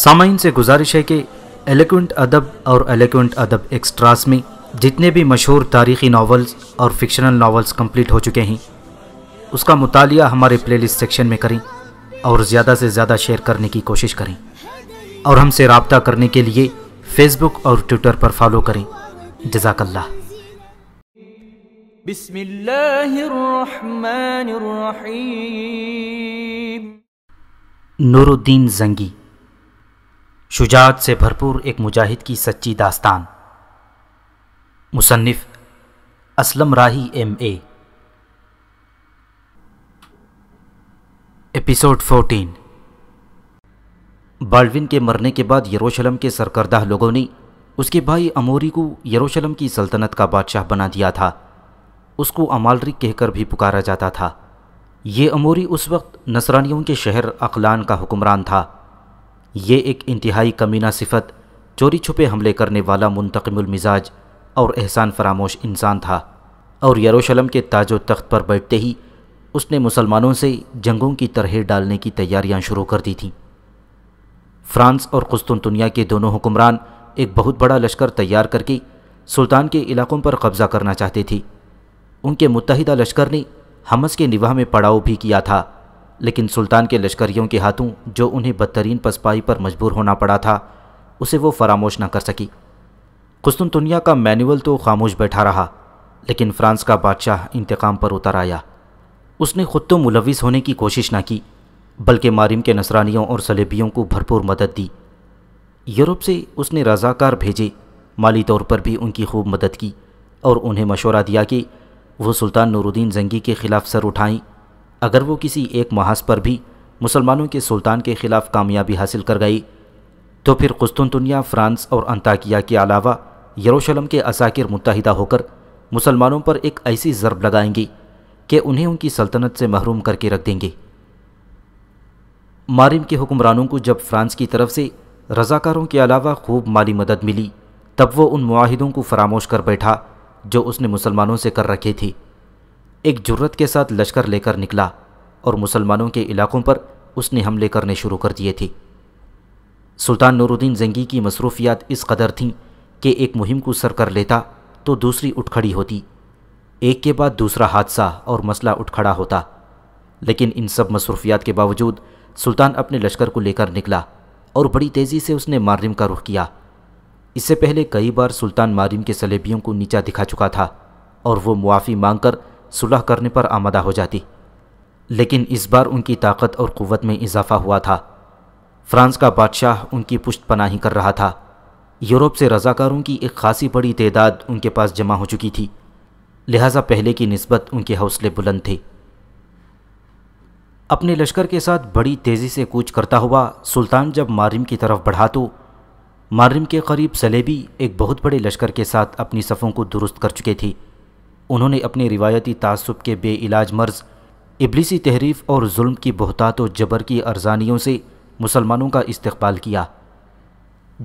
सामाइन से गुजारिश है कि एलिक्वेंट अदब और एलिक्वेंट अदब एक्स्ट्रास में जितने भी मशहूर तारीखी नावल्स और फिक्शनल नावल्स कंप्लीट हो चुके हैं उसका मुतालिया हमारे लिस्ट सेक्शन में करें और ज़्यादा से ज़्यादा शेयर करने की कोशिश करें और हमसे रबता करने के लिए फेसबुक और ट्विटर पर फॉलो करें जजाकल्ला नूरुद्दीन जंगी शुजात से भरपूर एक मुजाहिद की सच्ची दास्तान मुसन्फ़ Aslam Rahi M episode 14 Baldwin के मरने के बाद यरूशलेम के सरकर्दा लोगों ने उसके भाई अमोरी को यरूशलेम की सल्तनत का बादशाह बना दिया था उसको अमालरिक कहकर भी पुकारा जाता था ये अमोरी उस वक्त नसरानियों के शहर अखलान का हुक्मरान था ये एक इंतहाई कमीना सिफत चोरी छुपे हमले करने वाला मिजाज और एहसान फरामोश इंसान था और यरूशलम के ताजो तख्त पर बैठते ही उसने मुसलमानों से जंगों की तरह डालने की तैयारियां शुरू कर दी थीं फ्रांस और कुस्तुनतुनिया के दोनों हुक्मरान एक बहुत बड़ा लश्कर तैयार करके सुल्तान के इलाकों पर कब्ज़ा करना चाहते थे उनके मुतहदा लश्कर ने हमस के निवाह में पड़ाव भी किया था लेकिन सुल्तान के लश्करियों के हाथों जो उन्हें बदतरीन पसपाई पर मजबूर होना पड़ा था उसे वो फरामोश न कर सकी खुस्तुनतुनिया का मैनुअल तो खामोश बैठा रहा लेकिन फ्रांस का बादशाह इंतकाम पर उतर आया उसने खुद तो मुलविस होने की कोशिश ना की बल्कि मारिम के नसरानियों और सलेबियों को भरपूर मदद दी यूरोप से उसने रजाकार भेजे माली तौर पर भी उनकी खूब मदद की और उन्हें मशवरा दिया कि वह सुल्तान नूरुद्दीन जंगी के ख़िलाफ़ सर उठाएं अगर वो किसी एक महाज पर भी मुसलमानों के सुल्तान के खिलाफ कामयाबी हासिल कर गई तो फिर कुस्तुनतुनिया फ्रांस और अंताकिया के अलावा यरूशलेम के असाकिर मुतहदा होकर मुसलमानों पर एक ऐसी ज़रब लगाएंगी कि उन्हें उनकी सल्तनत से महरूम करके रख देंगे मारिम के हुक्मरानों को जब फ्रांस की तरफ से रज़ाकारों के अलावा खूब माली मदद मिली तब वो उन माहिदों को फरामोश कर बैठा जो उसने मुसलमानों से कर रखे थे एक जुर्रत के साथ लश्कर लेकर निकला और मुसलमानों के इलाकों पर उसने हमले करने शुरू कर दिए थे सुल्तान नूरुद्दीन जंगी की मसरूफियात इस कदर थीं कि एक मुहिम को सर कर लेता तो दूसरी उठ खड़ी होती एक के बाद दूसरा हादसा और मसला उठ खड़ा होता लेकिन इन सब मसरूफियात के बावजूद सुल्तान अपने लश्कर को लेकर निकला और बड़ी तेज़ी से उसने मारिम का रुख किया इससे पहले कई बार सुल्तान मारिम के सलेबियों को नीचा दिखा चुका था और वो मुआफ़ी मांगकर सुलह करने पर आमदा हो जाती लेकिन इस बार उनकी ताकत और क़वत में इजाफा हुआ था फ्रांस का बादशाह उनकी पुष्ट पनाही कर रहा था यूरोप से रज़ाकारों की एक खासी बड़ी तदाद उनके पास जमा हो चुकी थी लिहाजा पहले की नस्बत उनके हौसले बुलंद थे अपने लश्कर के साथ बड़ी तेज़ी से कूच करता हुआ सुल्तान जब मारिम की तरफ बढ़ा तो मारिम के करीब सलेबी एक बहुत बड़े लश्कर के साथ अपनी सफ़ों को दुरुस्त कर चुके थे उन्होंने अपने रिवायती तसब के बे इलाज मर्ज इबलीसी तहरीफ और जुल्म की बहतात व जबर की अरजानियों से मुसलमानों का इस्तबाल किया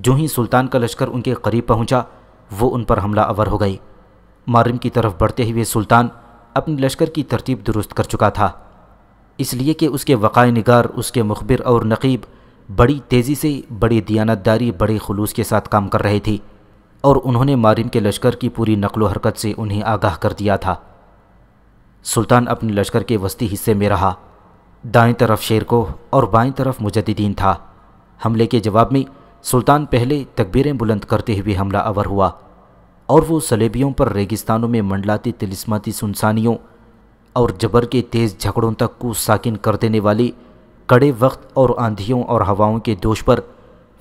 जो ही सुल्तान का लश्कर उनके करीब पहुंचा वो उन पर हमला अवर हो गए मारिम की तरफ बढ़ते हुए सुल्तान अपने लश्कर की तरतीब दुरुस्त कर चुका था इसलिए कि उसके वक़ाय निगार उसके मुखबिर और नकीब बड़ी तेज़ी से बड़ी दियानतदारी बड़े खलूस के साथ काम कर रहे थे और उन्होंने मारिन के लश्कर की पूरी नकलो हरकत से उन्हें आगाह कर दिया था सुल्तान अपने लश्कर के वस्ती हिस्से में रहा दाएं तरफ शेर को और बाएं तरफ मुजद्दीन था हमले के जवाब में सुल्तान पहले तकबीरें बुलंद करते हुए हमला अवर हुआ और वो सलेबियों पर रेगिस्तानों में मंडलाती तिलिस्माती सुनसानियों और जबर के तेज़ झगड़ों तक को साकिन कर देने वाली कड़े वक्त और आंधियों और हवाओं के दोष पर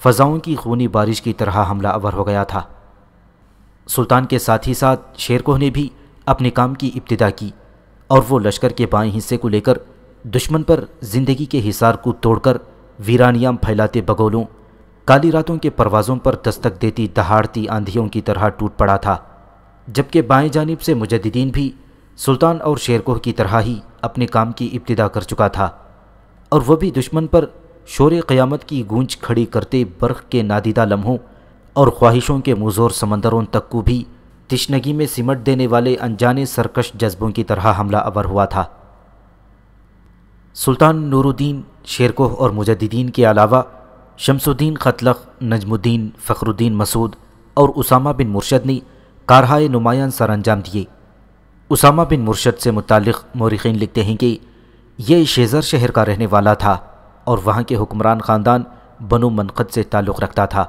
फ़जाओं की खूनी बारिश की तरह हमला अवर हो गया था सुल्तान के साथ ही साथ शेर कोह ने भी अपने काम की इब्तदा की और वो लश्कर के बाएं हिस्से को लेकर दुश्मन पर जिंदगी के हिसार को तोड़कर वीरानियाम फैलाते बगोलों काली रातों के परवाज़ों पर दस्तक देती दहाड़ती आंधियों की तरह टूट पड़ा था जबकि बाएं जानब से मुजद्दीन भी सुल्तान और शेरकोह की तरह ही अपने काम की इब्तदा कर चुका था और वह भी दुश्मन पर शोर क़यामत की गूंज खड़ी करते बर्ख के नादीदा लम्हों और ख्वाहिशों के मुजोर समंदरों तक को भी तिश्नगी में सिमट देने वाले अनजाने सरकश जज्बों की तरह हमला अवर हुआ था सुल्तान नूरुद्दीन शेरकोह और मुजद्दीन के अलावा शमसुद्दीन खतलख नजमुद्दीन फ़खरुद्दीन मसूद और उसामा बिन मुर्शद ने कारहाए नुमायान सर अंजाम दिए उसामा बिन मुर्शद से मुतक़ मौरखीन लिखते हैं कि यह शेज़र शहर का रहने वाला था और वहाँ के हुक्मरान ख़ानदान बनो मनक़द से ताल्लुक़ रखता था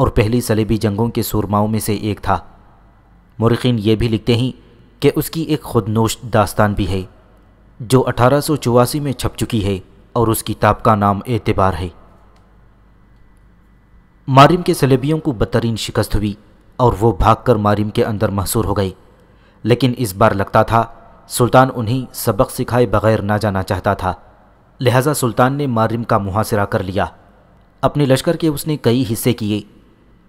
और पहली सलेबी जंगों के सुरमाओं में से एक था मरखीन ये भी लिखते हैं कि उसकी एक खुदनोश दास्तान भी है जो अठारह में छप चुकी है और उस किताब का नाम एतबार है मारिम के सलेबियों को बदतरीन शिकस्त हुई और वो भागकर मारिम के अंदर महसूर हो गए लेकिन इस बार लगता था सुल्तान उन्हें सबक सिखाए बगैर ना जाना चाहता था लिहाजा सुल्तान ने मारिम का मुहासरा कर लिया अपने लश्कर के उसने कई हिस्से किए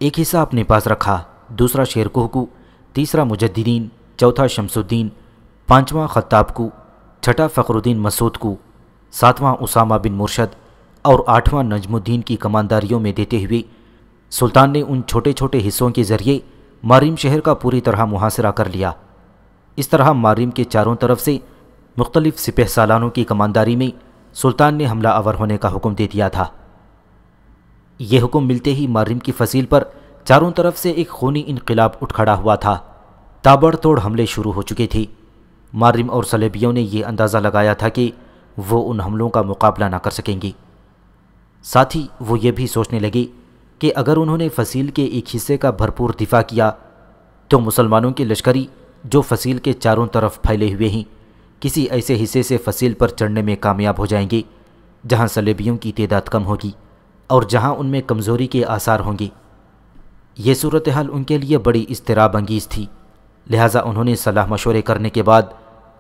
एक हिस्सा अपने पास रखा दूसरा शेर कोहकू तीसरा मुजद्दीन चौथा शमसुद्दीन पाँचवा खत्ताब को छठा फ़खरुद्दीन मसूद को सातवां उसामा बिन मुर्शद और आठवां नजमुद्दीन की कमानदारियों में देते हुए सुल्तान ने उन छोटे छोटे हिस्सों के ज़रिए मारिम शहर का पूरी तरह मुहासरा कर लिया इस तरह मारिम के चारों तरफ से मुख्तलिफ़ सिपह सालानों की कमानदारी में सुल्तान ने हमला आवर होने का हुक्म दे दिया था ये हुक्म मिलते ही मारिम की फसील पर चारों तरफ से एक खूनी इनकलाब उठ खड़ा हुआ था ताबड़तोड़ हमले शुरू हो चुके थे मारिम और सलेबियों ने यह अंदाज़ा लगाया था कि वो उन हमलों का मुकाबला ना कर सकेंगी साथ ही वो ये भी सोचने लगी कि अगर उन्होंने फसील के एक हिस्से का भरपूर दिफा किया तो मुसलमानों के लश्करी जो फसील के चारों तरफ फैले हुए हैं किसी ऐसे हिस्से से फसील पर चढ़ने में कामयाब हो जाएंगे जहां सलेबियों की तदाद कम होगी और जहाँ उनमें कमज़ोरी के आसार होंगे ये सूरत हाल उनके लिए बड़ी इसतराब अंगीज़ थी लिहाजा उन्होंने सलाह मशवरे करने के बाद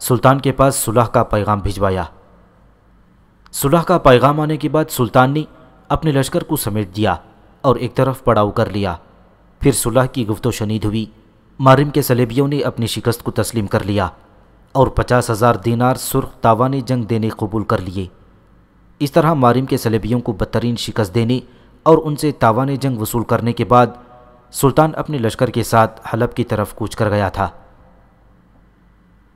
सुल्तान के पास सुलह का पैगाम भिजवाया सुलह का पैगाम आने के बाद सुल्तान ने अपने लश्कर को समेट दिया और एक तरफ पड़ाव कर लिया फिर सुलह की गुफ्तो शनीद हुई मारिम के सलेबियों ने अपनी शिकस्त को तस्लीम कर लिया और पचास हज़ार दीनार सुर्ख तावानी जंग देने कबूल कर लिए इस तरह मारिम के सलेबियों को बदतरीन शिकस्त देने और उनसे तावान जंग वसूल करने के बाद सुल्तान अपने लश्कर के साथ हलब की तरफ कूच कर गया था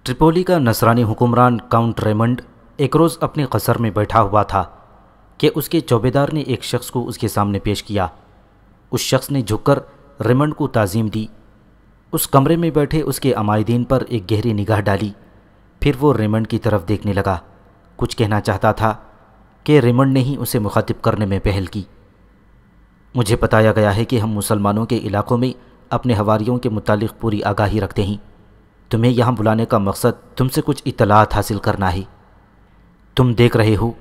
ट्रिपोली का नसरानी हुकुमरान काउंट रेमंड एक रोज़ अपने कसर में बैठा हुआ था कि उसके चौबेदार ने एक शख्स को उसके सामने पेश किया उस शख्स ने झुककर रेमंड को ताज़ीम दी उस कमरे में बैठे उसके अमायदीन पर एक गहरी निगाह डाली फिर वो रेमंड की तरफ देखने लगा कुछ कहना चाहता था कि रिमंड ने ही उसे मुखातिब करने में पहल की मुझे बताया गया है कि हम मुसलमानों के इलाकों में अपने हवारीयों के मुतालिक पूरी आगाही रखते हैं तुम्हें यहाँ बुलाने का मकसद तुमसे कुछ इतलात हासिल करना है तुम देख रहे हो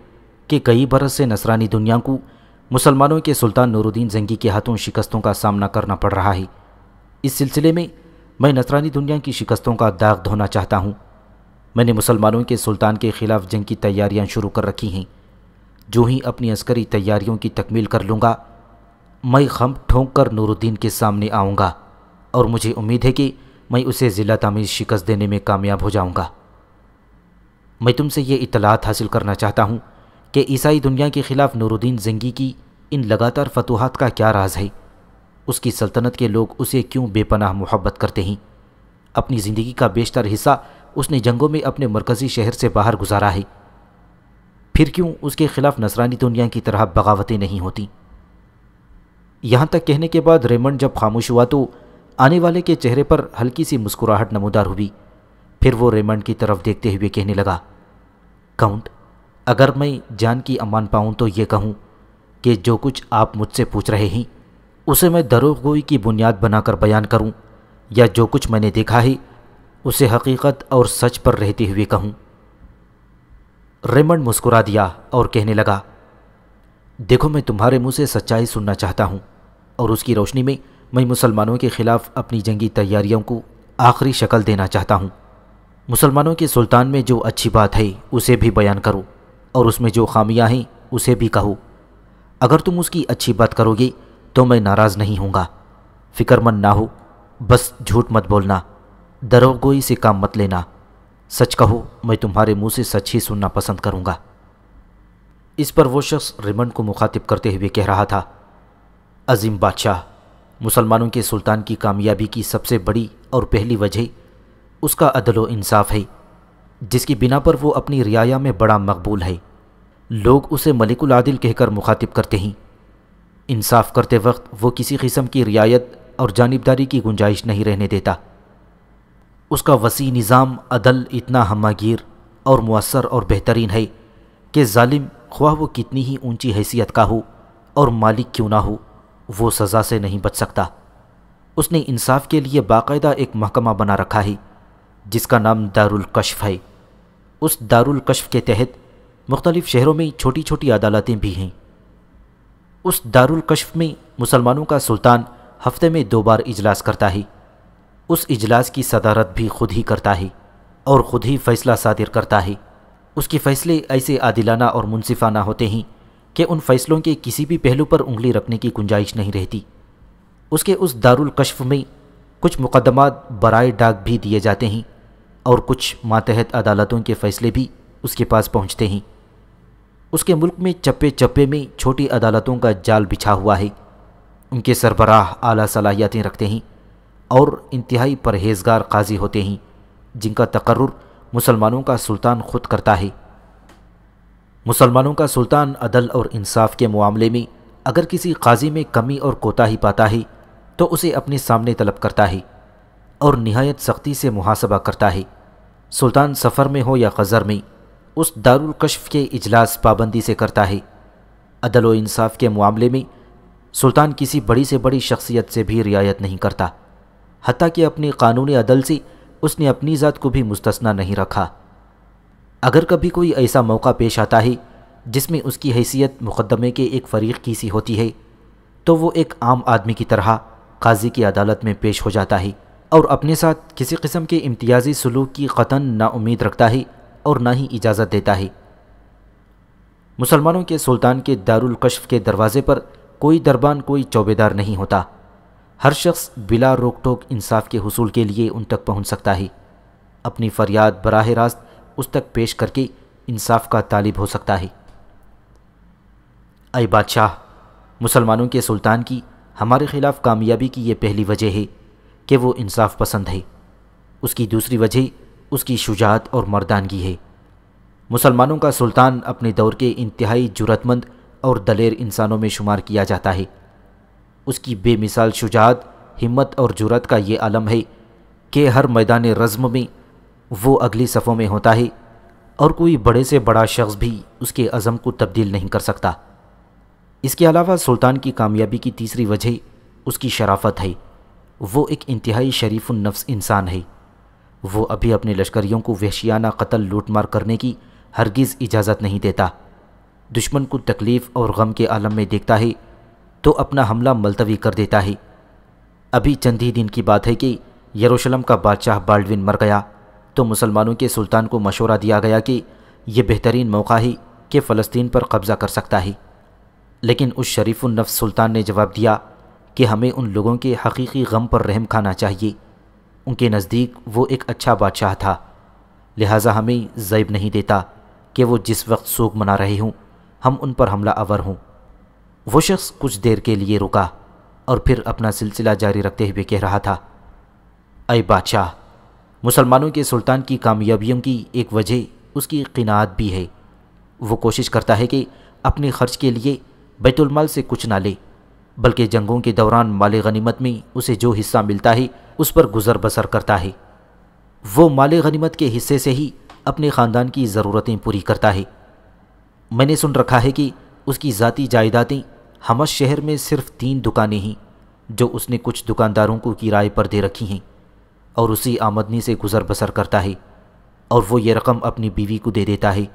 कि कई बरस से नसरानी दुनिया को मुसलमानों के सुल्तान नूरुद्दीन जंगी के हाथों शिकस्तों का सामना करना पड़ रहा है इस सिलसिले में मैं नसरानी दुनिया की शिकस्तों का दाग धोना चाहता हूँ मैंने मुसलमानों के सुल्तान के ख़िलाफ़ जंग की तैयारियाँ शुरू कर रखी हैं जो ही अपनी अस्करी तैयारियों की तकमील कर लूँगा मैं खम ठोंक कर नूरुद्दीन के सामने आऊँगा और मुझे उम्मीद है कि मैं उसे ज़िला तमीज़ शिकस्त देने में कामयाब हो जाऊँगा मैं तुमसे ये इतलात हासिल करना चाहता हूँ कि ईसाई दुनिया के ख़िलाफ़ नूरुद्दीन जंगी की इन लगातार फतूहत का क्या राज है उसकी सल्तनत के लोग उसे क्यों बेपनाह मोहब्बत करते हैं अपनी ज़िंदगी का बेशतर हिस्सा उसने जंगों में अपने मरकज़ी शहर से बाहर गुजारा है फिर क्यों उसके खिलाफ नसरानी दुनिया की तरह बगावतें नहीं होती यहाँ तक कहने के बाद रेमंड जब खामोश हुआ तो आने वाले के चेहरे पर हल्की सी मुस्कुराहट नमोदार हुई फिर वो रेमंड की तरफ देखते हुए कहने लगा काउंट अगर मैं जान की अमान पाऊँ तो ये कहूँ कि जो कुछ आप मुझसे पूछ रहे हैं उसे मैं दरोगोई की बुनियाद बनाकर बयान करूं या जो कुछ मैंने देखा है उसे हकीकत और सच पर रहते हुए कहूं रेमंड मुस्कुरा दिया और कहने लगा देखो मैं तुम्हारे मुंह से सच्चाई सुनना चाहता हूँ और उसकी रोशनी में मैं मुसलमानों के ख़िलाफ़ अपनी जंगी तैयारियों को आखिरी शक्ल देना चाहता हूँ मुसलमानों के सुल्तान में जो अच्छी बात है उसे भी बयान करो और उसमें जो खामियां हैं उसे भी कहो अगर तुम उसकी अच्छी बात करोगे तो मैं नाराज़ नहीं हूँ फिक्रमंद ना हो बस झूठ मत बोलना दरोगोई से काम मत लेना सच कहो मैं तुम्हारे मुंह से सच ही सुनना पसंद करूंगा इस पर वो शख्स रिमंड को मुखातिब करते हुए कह रहा था अजीम बादशाह मुसलमानों के सुल्तान की कामयाबी की सबसे बड़ी और पहली वजह उसका अदलो इंसाफ है जिसकी बिना पर वो अपनी रियाया में बड़ा मकबूल है लोग उसे मलिकुल आदिल कहकर मुखातिब करते हैं इंसाफ करते वक्त वो किसी किस्म की रियायत और जानबदारी की गुंजाइश नहीं रहने देता उसका वसी निज़ाम अदल इतना हमागीर और मवसर और बेहतरीन है कि ालिम ख्वाह वो कितनी ही ऊंची हैसियत का हो और मालिक क्यों ना हो वो सज़ा से नहीं बच सकता उसने इंसाफ के लिए बाकायदा एक महकमा बना रखा है जिसका नाम दारुलकशफ है उस दारुलकशफ के तहत मुख्तलिफ़ शहरों में छोटी छोटी अदालतें भी हैं उस दारुलकशफ में मुसलमानों का सुल्तान हफ्ते में दो बार इजलास करता है उस इजलास की सदारत भी खुद ही करता है और ख़ुद ही फ़ैसला सादिर करता है उसके फ़ैसले ऐसे आदिलाना और मुनसिफाना होते हैं कि उन फ़ैसलों के किसी भी पहलू पर उंगली रखने की गुंजाइश नहीं रहती उसके उस दारुल कश्फ में कुछ मुकदमात बरए डाक भी दिए जाते हैं और कुछ मातहत अदालतों के फ़ैसले भी उसके पास पहुँचते हैं उसके मुल्क में चप्पे चप्पे में छोटी अदालतों का जाल बिछा हुआ है उनके सरबराह आला सलाहियतें रखते हैं और इंतहाई परहेजगार काजी होते हैं जिनका तकर्र मुसलमानों का सुल्तान खुद करता है मुसलमानों का सुल्तान अदल और इंसाफ के मामले में अगर किसी काजी में कमी और कोताही पाता है तो उसे अपने सामने तलब करता है और नहायत सख्ती से मुहासबा करता है सुल्तान सफ़र में हो या गज़र में उस दारुलकशफ के इजलास पाबंदी से करता है अदल इंसाफ के मामले में सुल्तान किसी बड़ी से बड़ी शख्सियत से भी रियायत नहीं करता हती कि अपनी कानूनी अदल से उसने अपनी ज़ात को भी मुस्तना नहीं रखा अगर कभी कोई ऐसा मौका पेश आता है जिसमें उसकी हैसियत मुकदमे के एक फ़रीक़ की सी होती है तो वो एक आम आदमी की तरह काजी की अदालत में पेश हो जाता है और अपने साथ किसी किस्म के इम्तियाजी सलूक की कतन ना उम्मीद रखता है और ना ही इजाज़त देता है मुसलमानों के सुल्तान के दारुलकश्फ के दरवाज़े पर कोई दरबान कोई चौबेदार नहीं होता हर शख्स बिला रोक टोक इंसाफ के हसूल के लिए उन तक पहुँच सकता है अपनी फरियाद बराह रास्त उस तक पेश करके इंसाफ का तालिब हो सकता है अय बादशाह मुसलमानों के सुल्तान की हमारे खिलाफ कामयाबी की यह पहली वजह है कि वो इंसाफ पसंद है उसकी दूसरी वजह उसकी शुजात और मर्दानगी है मुसलमानों का सुल्तान अपने दौर के इंतहाई जरूरतमंद और दलेर इंसानों में शुमार किया जाता है उसकी बेमिसाल शुजात हिम्मत और जुरत का ये आलम है कि हर मैदान रज़म में वो अगली सफ़ों में होता है और कोई बड़े से बड़ा शख्स भी उसके अज़म को तब्दील नहीं कर सकता इसके अलावा सुल्तान की कामयाबी की तीसरी वजह उसकी शराफत है वो एक इंतहाई शरीफ नफ्स इंसान है वो अभी अपने लश्करियों को वहशियाना कत्ल लूटमार करने की हरगिज़ इजाज़त नहीं देता दुश्मन को तकलीफ़ और गम के आलम में देखता है तो अपना हमला मुलतवी कर देता है अभी चंद ही दिन की बात है कि यरूशलेम का बादशाह बाल्डविन मर गया तो मुसलमानों के सुल्तान को मशवरा दिया गया कि यह बेहतरीन मौका ही कि फ़लस्तीन पर कब्ज़ा कर सकता है लेकिन उस शरीफुलनफ सुल्तान ने जवाब दिया कि हमें उन लोगों के हकीकी गम पर रहम खाना चाहिए उनके नज़दीक वो एक अच्छा बादशाह था लिहाजा हमें जैब नहीं देता कि वो जिस वक्त सोग मना रहे हों हम उन पर हमला आवर हों वो शख्स कुछ देर के लिए रुका और फिर अपना सिलसिला जारी रखते हुए कह रहा था अय बादशाह मुसलमानों के सुल्तान की कामयाबियों की एक वजह उसकी किनात भी है वो कोशिश करता है कि अपने खर्च के लिए बैतुलमाल से कुछ ना ले बल्कि जंगों के दौरान माल गनीमत में उसे जो हिस्सा मिलता है उस पर गुजर बसर करता है वो माले गनीमत के हिस्से से ही अपने ख़ानदान की ज़रूरतें पूरी करता है मैंने सुन रखा है कि उसकी ज़ाती जायदादें हम शहर में सिर्फ तीन दुकानें हैं जो उसने कुछ दुकानदारों को किराए पर दे रखी हैं और उसी आमदनी से गुज़र बसर करता है और वो ये रकम अपनी बीवी को दे देता है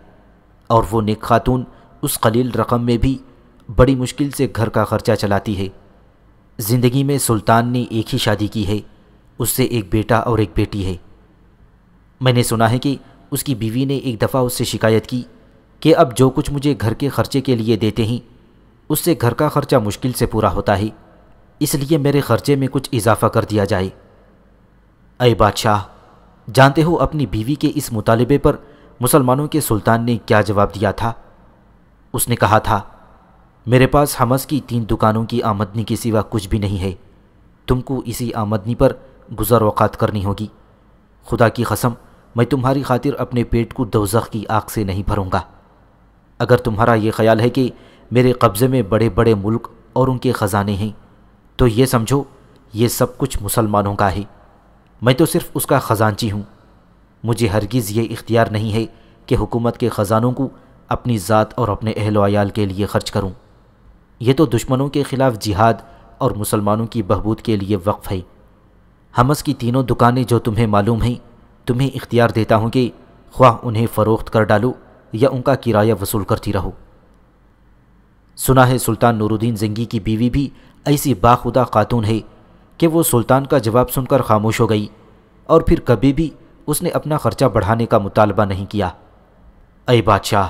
और वो नेक खातून उस कलील रकम में भी बड़ी मुश्किल से घर का खर्चा चलाती है ज़िंदगी में सुल्तान ने एक ही शादी की है उससे एक बेटा और एक बेटी है मैंने सुना है कि उसकी बीवी ने एक दफ़ा उससे शिकायत की कि अब जो कुछ मुझे घर के खर्चे के लिए देते हैं उससे घर का खर्चा मुश्किल से पूरा होता ही इसलिए मेरे खर्चे में कुछ इजाफा कर दिया जाए अय बादशाह जानते हो अपनी बीवी के इस मुतालबे पर मुसलमानों के सुल्तान ने क्या जवाब दिया था उसने कहा था मेरे पास हमस की तीन दुकानों की आमदनी के सिवा कुछ भी नहीं है तुमको इसी आमदनी पर गुजर वक़ात करनी होगी खुदा की कसम मैं तुम्हारी खातिर अपने पेट को दोजख की आग से नहीं भरूंगा अगर तुम्हारा ये ख्याल है कि मेरे कब्ज़े में बड़े बड़े मुल्क और उनके ख़जाने हैं तो ये समझो ये सब कुछ मुसलमानों का है मैं तो सिर्फ उसका ख़जानची हूँ मुझे हरगिज़ ये इख्तियार नहीं है कि हुकूमत के ख़जानों को अपनी ज़ात और अपने अहल वयाल के लिए ख़र्च करूँ ये तो दुश्मनों के ख़िलाफ़ जिहाद और मुसलमानों की बहबूद के लिए वक्फ़ है हमस की तीनों दुकानें जो तुम्हें मालूम हैं तुम्हें इख्तियार देता हूँ कि ख्वाह उन्हें फ़रोख्त कर डालो या उनका किराया वसूल करती रहो सुना है सुल्तान नूरुद्दीन जंगी की बीवी भी ऐसी बाखुदा खातून है कि वो सुल्तान का जवाब सुनकर खामोश हो गई और फिर कभी भी उसने अपना खर्चा बढ़ाने का मुतालबा नहीं किया अय बादशाह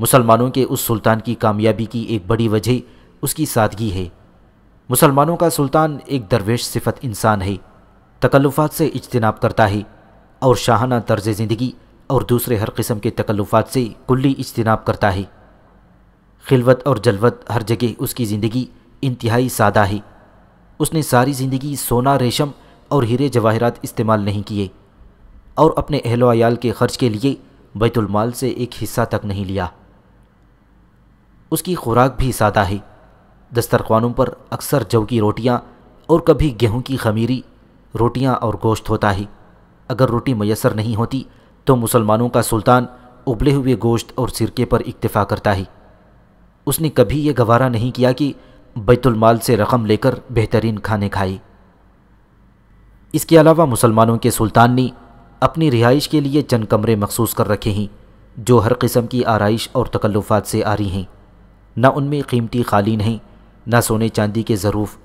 मुसलमानों के उस सुल्तान की कामयाबी की एक बड़ी वजह उसकी सादगी है मुसलमानों का सुल्तान एक दरवेश सिफत इंसान है तकल्लुफात से इजतनाब करता है और शाहाना तर्ज ज़िंदगी और दूसरे हर किस्म के तकल्लुफात से कुल्ली इजतनाब करता है खिलवत और जलवत हर जगह उसकी ज़िंदगी इंतहाई सादा है उसने सारी ज़िंदगी सोना रेशम और हीरे जवाहरात इस्तेमाल नहीं किए और अपने अहलोयाल के खर्च के लिए बैतुलमाल से एक हिस्सा तक नहीं लिया उसकी खुराक भी सादा है दस्तरखानों पर अक्सर जव की रोटियाँ और कभी गेहूं की खमीरी रोटियां और गोश्त होता है अगर रोटी मैसर नहीं होती तो मुसलमानों का सुल्तान उबले हुए गोश्त और सिरके पर इक्तफ़ा करता है उसने कभी ये गवारा नहीं किया कि बैतुलमाल से रकम लेकर बेहतरीन खाने खाई इसके अलावा मुसलमानों के सुल्तान ने अपनी रिहाइश के लिए चंद कमरे मखसूस कर रखे हैं जो हर किस्म की आरइश और तकल्लुफात से आ रही हैं ना उनमें कीमती खाली हैं ना सोने चांदी के ज़रूफ़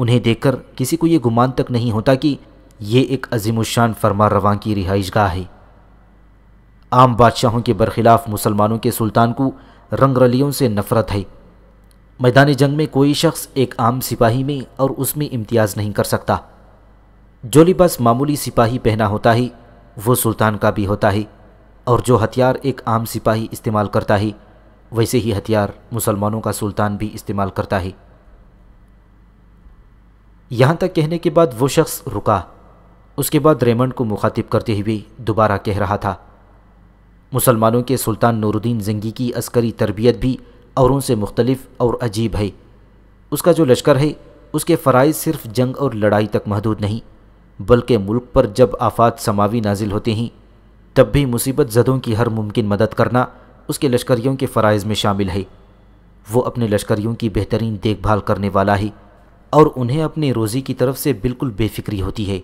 उन्हें देखकर किसी को ये गुमान तक नहीं होता कि ये एक अजीमुशान फरमा रवान की रिहाइश गाह है आम बादशाहों के बरखिलाफ़ मुसलमानों के सुल्तान को रंगरलियों से नफरत है मैदान जंग में कोई शख्स एक आम सिपाही में और उसमें इम्तियाज़ नहीं कर सकता जो लिबास मामूली सिपाही पहना होता ही वो सुल्तान का भी होता ही और जो हथियार एक आम सिपाही इस्तेमाल करता ही वैसे ही हथियार मुसलमानों का सुल्तान भी इस्तेमाल करता है यहाँ तक कहने के बाद वो शख्स रुका उसके बाद रेमंड को मुखातिब करते हुए दोबारा कह रहा था मुसलमानों के सुल्तान नूरुद्दीन जंगी की अस्करी तरबियत भी औरों से मुख्तलिफ और अजीब है उसका जो लश्कर है उसके फ़राइज सिर्फ जंग और लड़ाई तक महदूद नहीं बल्कि मुल्क पर जब आफात समावी नाजिल होते हैं तब भी मुसीबत जदों की हर मुमकिन मदद करना उसके लश्करियों के फ़राइज में शामिल है वो अपने लश्करियों की बेहतरीन देखभाल करने वाला है और उन्हें अपने रोज़ी की तरफ से बिल्कुल बेफिक्री होती है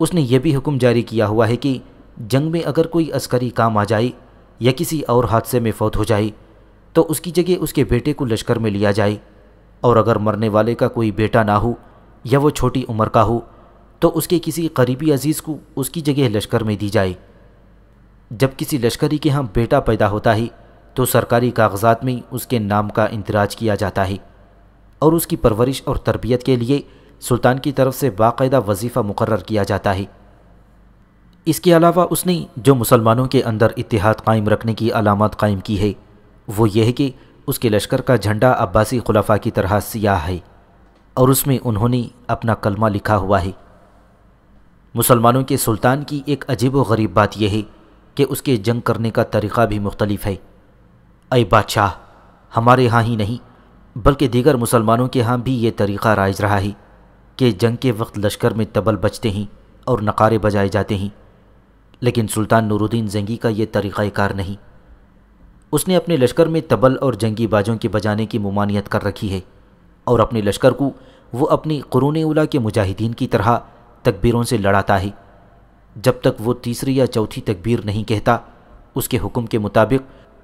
उसने यह भी हुक्म जारी किया हुआ है कि जंग में अगर कोई अस्करी काम आ जाए या किसी और हादसे में फौत हो जाए तो उसकी जगह उसके बेटे को लश्कर में लिया जाए और अगर मरने वाले का कोई बेटा ना हो या वो छोटी उम्र का हो तो उसके किसी करीबी अजीज़ को उसकी जगह लश्कर में दी जाए जब किसी लश्करी के यहाँ बेटा पैदा होता है तो सरकारी कागजात में उसके नाम का इंदराज किया जाता है और उसकी परवरिश और तरबियत के लिए सुल्तान की तरफ से बाकायदा वजीफ़ा मुकर किया जाता है इसके अलावा उसने जो मुसलमानों के अंदर इतिहाद कायम रखने की अलामत कायम की है वो यह है कि उसके लश्कर का झंडा अब्बासी खुलाफा की तरह सियाह है और उसमें उन्होंने अपना कलमा लिखा हुआ है मुसलमानों के सुल्तान की एक अजीब व गरीब बात यह है कि उसके जंग करने का तरीक़ा भी मुख्तलिफ है अय बादशाह हमारे यहाँ ही नहीं बल्कि दीगर मुसलमानों के यहाँ भी ये तरीक़ा राइज रहा है कि जंग के वक्त लश्कर में तबल बचते हैं और नकारे बजाए जाते हैं लेकिन सुल्तान नूरुद्दीन जंगी का यह तरीक़ाकार नहीं उसने अपने लश्कर में तबल और जंगी बाजों के बजाने की ममानियत कर रखी है और अपने लश्कर को वो अपनी क़रून उला के मुजाहिदीन की तरह तकबीरों से लड़ाता है जब तक वो तीसरी या चौथी तकबीर नहीं कहता उसके हुक्म के मुताबिक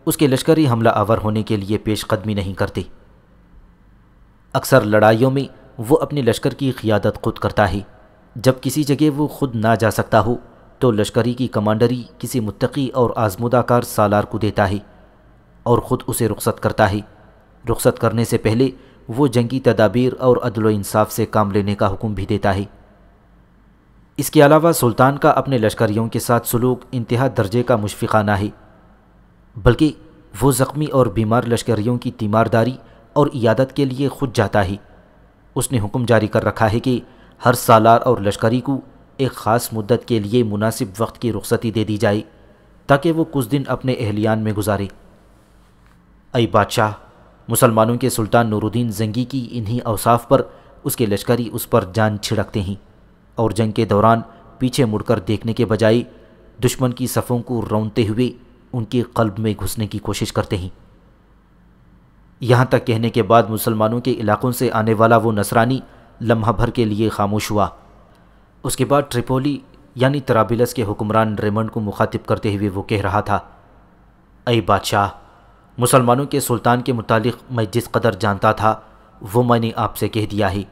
उसके लश्करी हमला आवर होने के लिए पेश कदमी नहीं करते अक्सर लड़ाइयों में वो अपने लश्कर की क़ियादत खुद करता है जब किसी जगह वो खुद ना जा सकता हो तो लश्करी की कमांडरी किसी मुतकी और आजमदाकार सालार को देता है और ख़ुद उसे रुखसत करता है रुखसत करने से पहले वो जंगी तदाबीर और अदल इंसाफ से काम लेने का हुक्म भी देता है इसके अलावा सुल्तान का अपने लश्करियों के साथ सलूक इंतहा दर्जे का मुशफ़ाना है बल्कि वो ज़ख्मी और बीमार लश्करियों की तीमारदारी और इयादत के लिए खुद जाता है उसने हुक्म जारी कर रखा है कि हर सालार और लश्करी को एक ख़ास मुद्दत के लिए मुनासिब वक्त की रुख्सती दे दी जाए ताकि वो कुछ दिन अपने एहलियान में गुजारे अई बादशाह मुसलमानों के सुल्तान नूरुद्दीन जंगी की इन्हीं अवसाफ पर उसके लश्करी उस पर जान छिड़कते हैं और जंग के दौरान पीछे मुड़कर देखने के बजाय दुश्मन की सफ़ों को रौनते हुए उनके कल्ब में घुसने की कोशिश करते हैं यहाँ तक कहने के बाद मुसलमानों के इलाकों से आने वाला वो नसरानी लम्हा भर के लिए खामोश हुआ उसके बाद ट्रिपोली यानी तराबिलस के हुक्मरान रेमंड को मुखातिब करते हुए वो कह रहा था अई बादशाह मुसलमानों के सुल्तान के मुतालिक मैं जिस कदर जानता था वो मैंने आपसे कह दिया ही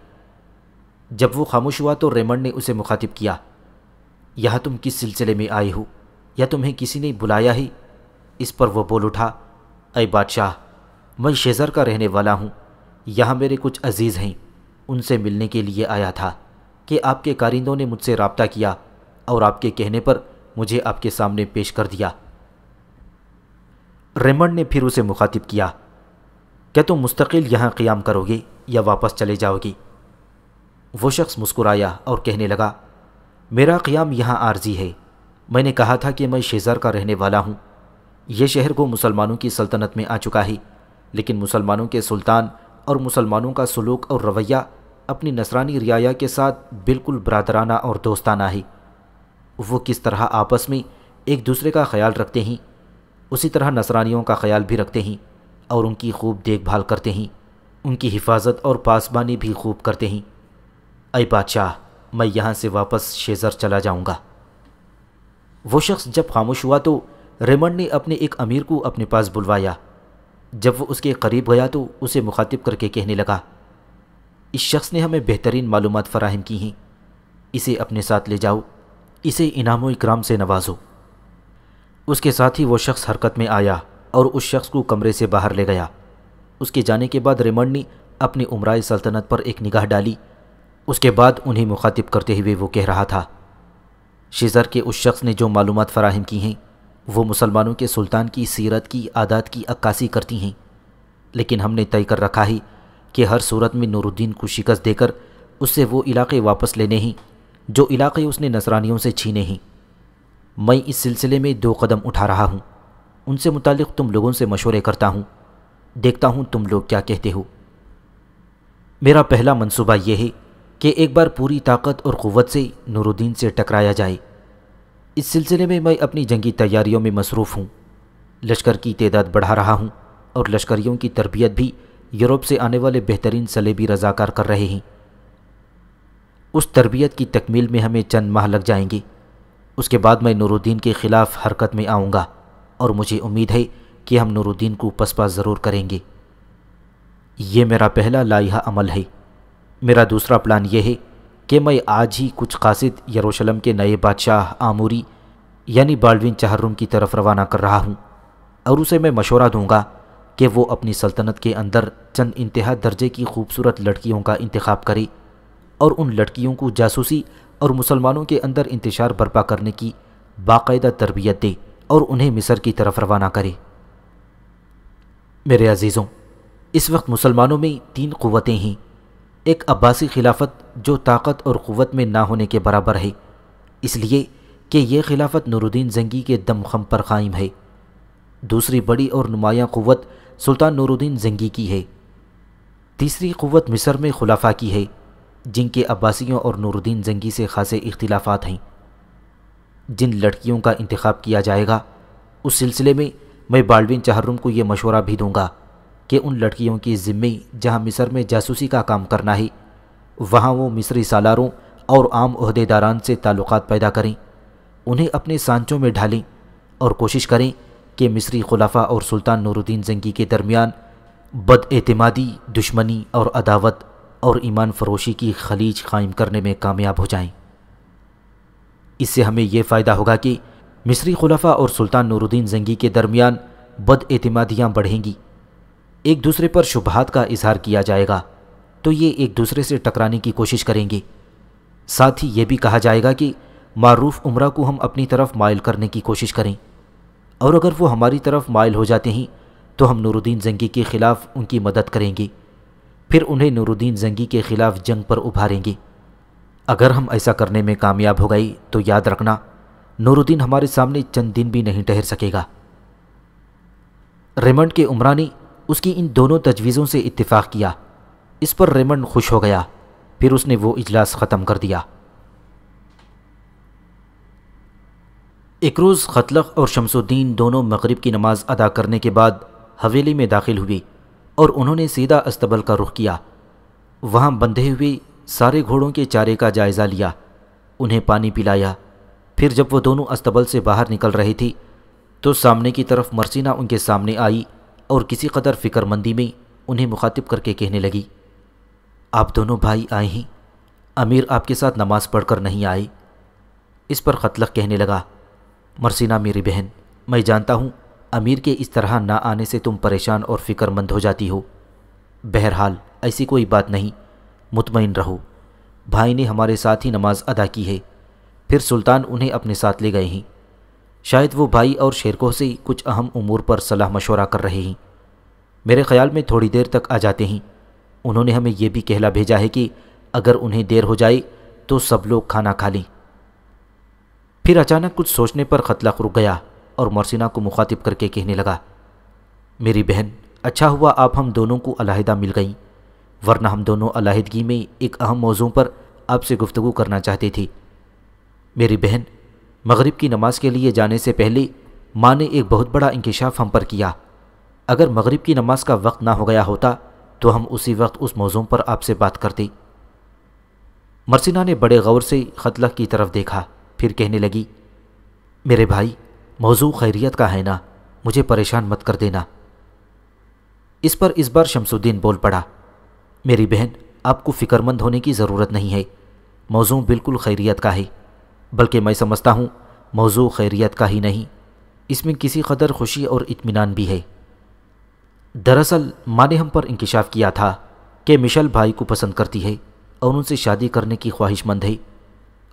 जब वो खामोश हुआ तो रेमंड ने उसे मुखातिब किया यह तुम किस सिलसिले में आए हो या तुम्हें किसी ने बुलाया ही इस पर वो बोल उठा अई बादशाह मैं शेजर का रहने वाला हूँ यहाँ मेरे कुछ अजीज़ हैं उनसे मिलने के लिए आया था कि आपके कारिंदों ने मुझसे रबता किया और आपके कहने पर मुझे आपके सामने पेश कर दिया रेमंड ने फिर उसे मुखातिब किया क्या तुम मुस्तकिल यहाँ क़्याम करोगे या वापस चले जाओगी वो शख्स मुस्कुराया और कहने लगा मेरा क़्याम यहाँ आर्जी है मैंने कहा था कि मैं शेजार का रहने वाला हूँ यह शहर को मुसलमानों की सल्तनत में आ चुका है लेकिन मुसलमानों के सुल्तान और मुसलमानों का सलूक और रवैया अपनी नसरानी रियाया के साथ बिल्कुल बरदराना और दोस्ताना है वो किस तरह आपस में एक दूसरे का ख्याल रखते हैं उसी तरह नसरानियों का ख्याल भी रखते हैं और उनकी खूब देखभाल करते हैं उनकी हिफाजत और पासबानी भी खूब करते हैं अय बादशाह मैं यहाँ से वापस शेजर चला जाऊँगा वो शख्स जब खामोश हुआ तो रेमंड ने अपने एक अमीर को अपने पास बुलवाया जब वो उसके करीब गया तो उसे मुखातिब करके कहने लगा इस शख्स ने हमें बेहतरीन मालूम फ़राहम की हैं इसे अपने साथ ले जाओ इसे इनाम इकराम से नवाजो उसके साथ ही वो शख्स हरकत में आया और उस शख्स को कमरे से बाहर ले गया उसके जाने के बाद रेमंड ने अपनी उमराई सल्तनत पर एक निगाह डाली उसके बाद उन्हें मुखातिब करते हुए वो कह रहा था शिजर के उस शख्स ने जो मालूम फ़राहम की हैं वो मुसलमानों के सुल्तान की सीरत की आदात की अक्कासी करती हैं लेकिन हमने तय कर रखा है कि हर सूरत में नूरुद्दीन को शिकस्त देकर उससे वो इलाके वापस लेने ही जो इलाके उसने नसरानियों से छीने ही मैं इस सिलसिले में दो कदम उठा रहा हूँ उनसे मुतक़ तुम लोगों से मशवरे करता हूँ देखता हूँ तुम लोग क्या कहते हो मेरा पहला मंसूबा यह है कि एक बार पूरी ताकत और क़वत से नूरुद्दीन से टकराया जाए इस सिलसिले में मैं अपनी जंगी तैयारियों में मसरूफ़ हूँ लश्कर की तदाद बढ़ा रहा हूँ और लश्करियों की तरबियत भी यूरोप से आने वाले बेहतरीन सलेबी रजाकार कर रहे हैं उस तरबियत की तकमील में हमें चंद माह लग जाएंगे उसके बाद मैं नूरुद्दीन के ख़िलाफ़ हरकत में आऊँगा और मुझे उम्मीद है कि हम नूरुद्दीन को पसपा ज़रूर करेंगे ये मेरा पहला लाइहा अमल है मेरा दूसरा प्लान यह है कि मैं आज ही कुछ कासिद यरूशलम के नए बादशाह आमूरी यानी बालविन चहर्रुम की तरफ रवाना कर रहा हूँ और उसे मैं मशवरा दूंगा कि वो अपनी सल्तनत के अंदर चंद इंतहा दर्जे की खूबसूरत लड़कियों का इंतखब करे और उन लड़कियों को जासूसी और मुसलमानों के अंदर इंतशार बर्पा करने की बाकायदा तरबियत दे और उन्हें मिस्र की तरफ रवाना करे मेरे अजीज़ों इस वक्त मुसलमानों में तीन क़वतें हैं एक अब्बासी खिलाफत जो ताकत और क़वत में ना होने के बराबर है इसलिए कि यह खिलाफत नूरुद्दीन जंगी के दमखम पर कायम है दूसरी बड़ी और नुमायाँ क़वत सुल्तान नूरुद्दीन जंगी की है तीसरी क़वत मिस्र में खुलाफा की है जिनके अब्बासियों और नूरुद्दीन जंगी से खासे इख्तिलाफ़ात हैं जिन लड़कियों का इंतखब किया जाएगा उस सिलसिले में मैं बालविन चहर्रुम को यह मशवरा भी दूंगा कि उन लड़कियों की ज़िम्मे जहां मिस्र में जासूसी का काम करना है वहां वो मिस्री सालारों और आम अहदेदारान से ताल्लुक़ पैदा करें उन्हें अपने सांचों में ढालें और कोशिश करें कि मिस्री खुलाफा और सुल्तान नूरुद्दीन जंगी के दरमियान बद एतमादी दुश्मनी और अदावत और ईमान फरोशी की खलीज कायम करने में कामयाब हो जाएं। इससे हमें यह फ़ायदा होगा कि मिस्री खुलाफा और सुल्तान नूरुद्दीन जंगी के दरमियान बद एतमादियाँ बढ़ेंगी एक दूसरे पर शुबहत का इजहार किया जाएगा तो ये एक दूसरे से टकराने की कोशिश करेंगे साथ ही ये भी कहा जाएगा कि मारूफ उम्र को हम अपनी तरफ मायल करने की कोशिश करें और अगर वो हमारी तरफ माइल हो जाते हैं तो हम नूरुद्दीन जंगी के ख़िलाफ़ उनकी मदद करेंगे फिर उन्हें नूरुद्दीन जंगी के ख़िलाफ़ जंग पर उभारेंगे अगर हम ऐसा करने में कामयाब हो गई तो याद रखना नूरुद्दीन हमारे सामने चंद दिन भी नहीं ठहर सकेगा रेमंड के उमरा ने उसकी इन दोनों तजवीज़ों से इत्तेफाक किया इस पर रेमंड खुश हो गया फिर उसने वो इजलास ख़त्म कर दिया एक रोज़ खतलख और शमसुद्दीन दोनों मगरिब की नमाज अदा करने के बाद हवेली में दाखिल हुई और उन्होंने सीधा अस्तबल का रुख किया वहाँ बंधे हुए सारे घोड़ों के चारे का जायज़ा लिया उन्हें पानी पिलाया फिर जब वो दोनों अस्तबल से बाहर निकल रही थी तो सामने की तरफ मरसीना उनके सामने आई और किसी कदर फ़िक्रमंदी में उन्हें मुखातिब करके कहने लगी आप दोनों भाई आए हैं अमीर आपके साथ नमाज़ पढ़कर नहीं आए इस पर खतलख कहने लगा मरसीना मेरी बहन मैं जानता हूँ अमीर के इस तरह ना आने से तुम परेशान और फिक्रमंद हो जाती हो बहरहाल ऐसी कोई बात नहीं मुतमिन रहो भाई ने हमारे साथ ही नमाज अदा की है फिर सुल्तान उन्हें अपने साथ ले गए हैं शायद वो भाई और शेरकोह से कुछ अहम उमूर पर सलाह मशवरा कर रहे हैं मेरे ख्याल में थोड़ी देर तक आ जाते हैं उन्होंने हमें यह भी कहला भेजा है कि अगर उन्हें देर हो जाए तो सब लोग खाना खा लें फिर अचानक कुछ सोचने पर खतला रुक गया और मरसिना को मुखातिब करके कहने लगा मेरी बहन अच्छा हुआ आप हम दोनों को अलाहिदा मिल गई वरना हम दोनों अलाहिदगी में एक अहम मौजू पर आपसे गुफ्तु करना चाहती थी मेरी बहन मगरिब की नमाज के लिए जाने से पहले माँ ने एक बहुत बड़ा इंकशाफ हम पर किया अगर मगरिब की नमाज का वक्त ना हो गया होता तो हम उसी वक्त उस मौजू पर आपसे बात करते मरसिना ने बड़े गौर से खतला की तरफ देखा फिर कहने लगी मेरे भाई मौजू खैरियत का है ना मुझे परेशान मत कर देना इस पर इस बार शमसुद्दीन बोल पड़ा मेरी बहन आपको फ़िक्रमंद होने की ज़रूरत नहीं है मौजू बिल्कुल खैरियत का है बल्कि मैं समझता हूँ मौजू खैरियत का ही नहीं इसमें किसी कदर खुशी और इत्मीनान भी है दरअसल माँ ने हम पर इंकशाफ किया था कि मिशल भाई को पसंद करती है और उनसे शादी करने की ख्वाहिशमंद है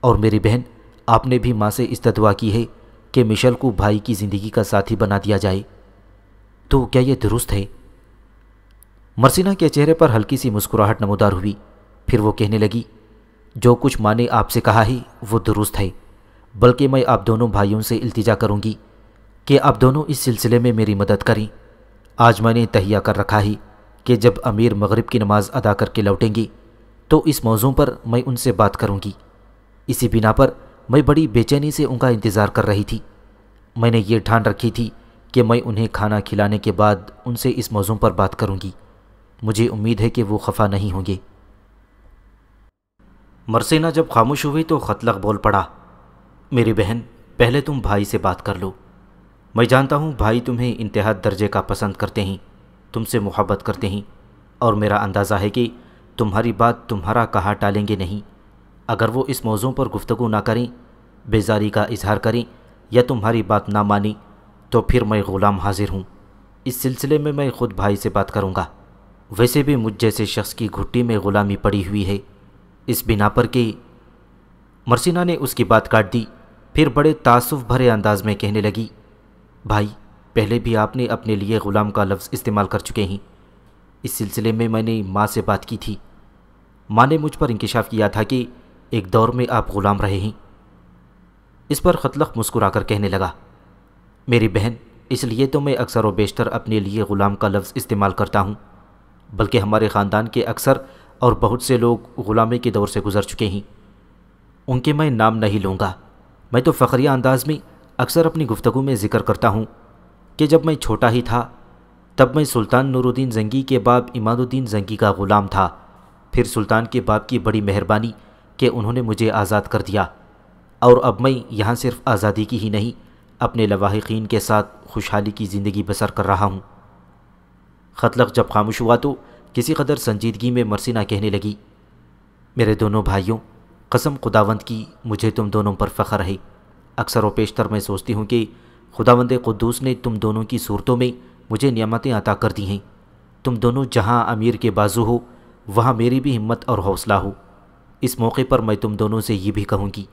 और मेरी बहन आपने भी माँ से इस्तवा की है कि मिशेल को भाई की ज़िंदगी का साथी बना दिया जाए तो क्या यह दुरुस्त है मरसिना के चेहरे पर हल्की सी मुस्कुराहट नमोदार हुई फिर वो कहने लगी जो कुछ माँ ने आपसे कहा है वो दुरुस्त है बल्कि मैं आप दोनों भाइयों से इल्तिजा करूँगी कि आप दोनों इस सिलसिले में मेरी मदद करें आज मैंने तहिया कर रखा है कि जब अमीर मगरिब की नमाज़ अदा करके लौटेंगी तो इस मौजू पर मैं उनसे बात करूँगी इसी बिना पर मैं बड़ी बेचैनी से उनका इंतज़ार कर रही थी मैंने ये ठान रखी थी कि मैं उन्हें खाना खिलाने के बाद उनसे इस मौजू पर बात करूंगी मुझे उम्मीद है कि वो खफा नहीं होंगे मरसेना जब खामोश हुई तो खतलक बोल पड़ा मेरी बहन पहले तुम भाई से बात कर लो मैं जानता हूँ भाई तुम्हें इंतहा दर्जे का पसंद करते हैं तुमसे मुहबत करते हैं और मेरा अंदाज़ा है कि तुम्हारी बात तुम्हारा कहा टालेंगे नहीं अगर वो इस मौजू पर गुफ्तु ना करें बेजारी का इजहार करें या तुम्हारी बात ना मानी तो फिर मैं ग़ुलाम हाजिर हूँ इस सिलसिले में मैं ख़ुद भाई से बात करूँगा वैसे भी मुझ जैसे शख्स की घुट्टी में ग़ुलामी पड़ी हुई है इस बिना पर कि मरसिना ने उसकी बात काट दी फिर बड़े तासुफ भरे अंदाज में कहने लगी भाई पहले भी आपने अपने लिए ग़ुलाम का लफ्ज़ इस्तेमाल कर चुके हैं इस सिलसिले में मैंने माँ से बात की थी माँ ने मुझ पर इंकशाफ किया था कि एक दौर में आप ग़ुलाम रहे हैं इस पर खतलक मुस्कुरा कर कहने लगा मेरी बहन इसलिए तो मैं अक्सर व बेशतर अपने लिए ग़ुलाम का लफ्ज़ इस्तेमाल करता हूँ बल्कि हमारे ख़ानदान के अक्सर और बहुत से लोग ग़ुलामी के दौर से गुज़र चुके हैं उनके मैं नाम नहीं लूँगा मैं तो फ़खरिया अंदाज़ में अक्सर अपनी गुफ्तु में ज़िक्र करता हूँ कि जब मैं छोटा ही था तब मैं सुल्तान नूरुद्दीन जंगी के बाप इमादुद्दीन जंगी का ग़ुलाम था फिर सुल्तान के बाप की बड़ी मेहरबानी कि उन्होंने मुझे आज़ाद कर दिया और अब मैं यहाँ सिर्फ आज़ादी की ही नहीं अपने लवाहिकीन के साथ खुशहाली की ज़िंदगी बसर कर रहा हूँ खतलक जब खामोश हुआ तो किसी कदर संजीदगी में मरसिना कहने लगी मेरे दोनों भाइयों कसम खुदावंद की मुझे तुम दोनों पर फ़ख्र है अक्सर व पेशतर मैं सोचती हूँ कि खुदावंद कुद्दूस ने तुम दोनों की सूरतों में मुझे नियामतें अता कर दी हैं तुम दोनों जहाँ अमीर के बाजू हो वहाँ मेरी भी हिम्मत और हौसला हो इस मौके पर मैं तुम दोनों से ये भी कहूँगी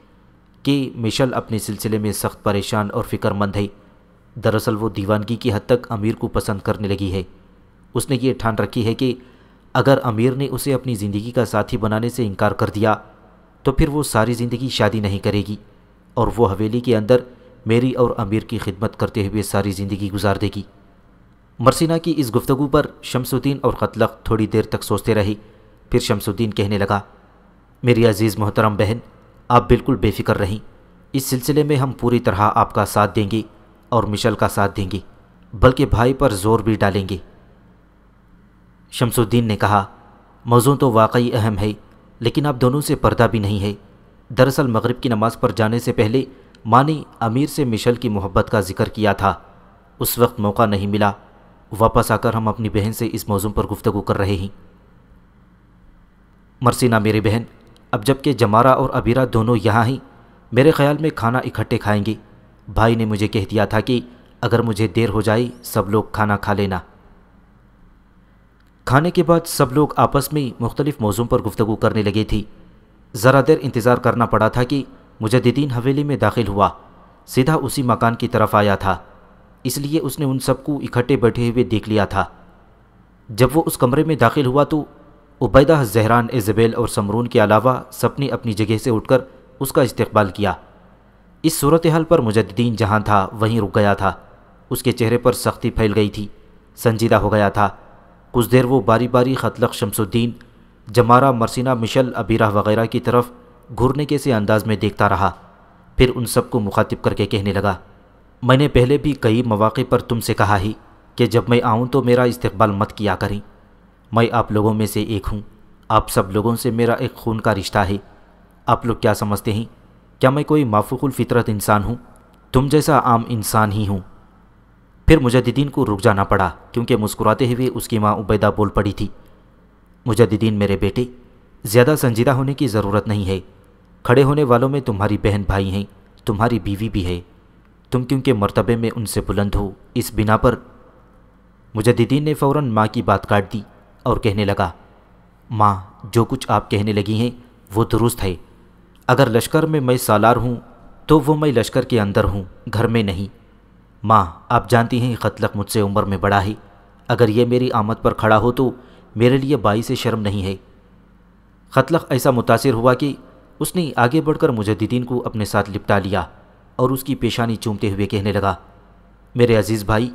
कि मिशल अपने सिलसिले में सख्त परेशान और फिक्रमंद है दरअसल वो दीवानगी की हद तक अमीर को पसंद करने लगी है उसने ये ठान रखी है कि अगर अमीर ने उसे अपनी ज़िंदगी का साथी बनाने से इनकार कर दिया तो फिर वो सारी ज़िंदगी शादी नहीं करेगी और वो हवेली के अंदर मेरी और अमीर की खिदमत करते हुए सारी ज़िंदगी गुजार देगी मरसिना की इस गुफ्तु पर शमसुद्दीन और कतलक थोड़ी देर तक सोचते रहे फिर शमसुद्दीन कहने लगा मेरी अजीज़ मोहतरम बहन आप बिल्कुल बेफिक्र रहीं इस सिलसिले में हम पूरी तरह आपका साथ देंगे और मिशल का साथ देंगे बल्कि भाई पर जोर भी डालेंगे शमसुद्दीन ने कहा मौजू तो वाकई अहम है लेकिन आप दोनों से पर्दा भी नहीं है दरअसल मगरिब की नमाज़ पर जाने से पहले माँ ने अमीर से मिशल की मोहब्बत का जिक्र किया था उस वक्त मौका नहीं मिला वापस आकर हम अपनी बहन से इस मौजू पर गुफ्तु कर रहे हैं मरसीना मेरी बहन अब जबकि जमारा और अबीरा दोनों यहाँ ही मेरे ख्याल में खाना इकट्ठे खाएंगी भाई ने मुझे कह दिया था कि अगर मुझे देर हो जाए सब लोग खाना खा लेना खाने के बाद सब लोग आपस में मुख्तलिफ मौजों पर गुफ्तु करने लगे थी ज़रा देर इंतज़ार करना पड़ा था कि मुजद्दीन हवेली में दाखिल हुआ सीधा उसी मकान की तरफ आया था इसलिए उसने उन सबको इकट्ठे बैठे हुए देख लिया था जब वो उस कमरे में दाखिल हुआ तो उबैदा जहरान इजबेल और समरून के अलावा सबने अपनी जगह से उठकर उसका इस्तकबाल किया इस सूरत हाल पर मुजद्दीन जहाँ था वहीं रुक गया था उसके चेहरे पर सख्ती फैल गई थी संजीदा हो गया था कुछ देर वो बारी बारी खतलक शमसुद्दीन जमारा मरसिना मिशल अबीरा वगैरह की तरफ घूरने के से अंदाज में देखता रहा फिर उन सबको मुखातिब करके कहने लगा मैंने पहले भी कई मौाक़े पर तुमसे कहा ही कि जब मैं आऊँ तो मेरा इस्तबाल मत किया करें मैं आप लोगों में से एक हूँ आप सब लोगों से मेरा एक खून का रिश्ता है आप लोग क्या समझते हैं क्या मैं कोई माफुकुल फितरत इंसान हूँ तुम जैसा आम इंसान ही हूँ फिर मुजद्दीन को रुक जाना पड़ा क्योंकि मुस्कुराते हुए उसकी माँ उबैदा बोल पड़ी थी मुजद्दीन मेरे बेटे ज़्यादा संजीदा होने की ज़रूरत नहीं है खड़े होने वालों में तुम्हारी बहन भाई हैं तुम्हारी बीवी भी है तुम क्योंकि मर्तबे में उनसे बुलंद हो इस बिना पर मुजद्दीन ने फ़ौर माँ की बात काट दी और कहने लगा माँ जो कुछ आप कहने लगी हैं वो दुरुस्त है अगर लश्कर में मैं सालार हूँ तो वो मैं लश्कर के अंदर हूँ घर में नहीं माँ आप जानती हैं खतलक मुझसे उम्र में बड़ा है अगर ये मेरी आमद पर खड़ा हो तो मेरे लिए बाई से शर्म नहीं है खतलक ऐसा मुतासर हुआ कि उसने आगे बढ़कर मुजद्दीन को अपने साथ लिपटा लिया और उसकी पेशानी चूमते हुए कहने लगा मेरे अजीज़ भाई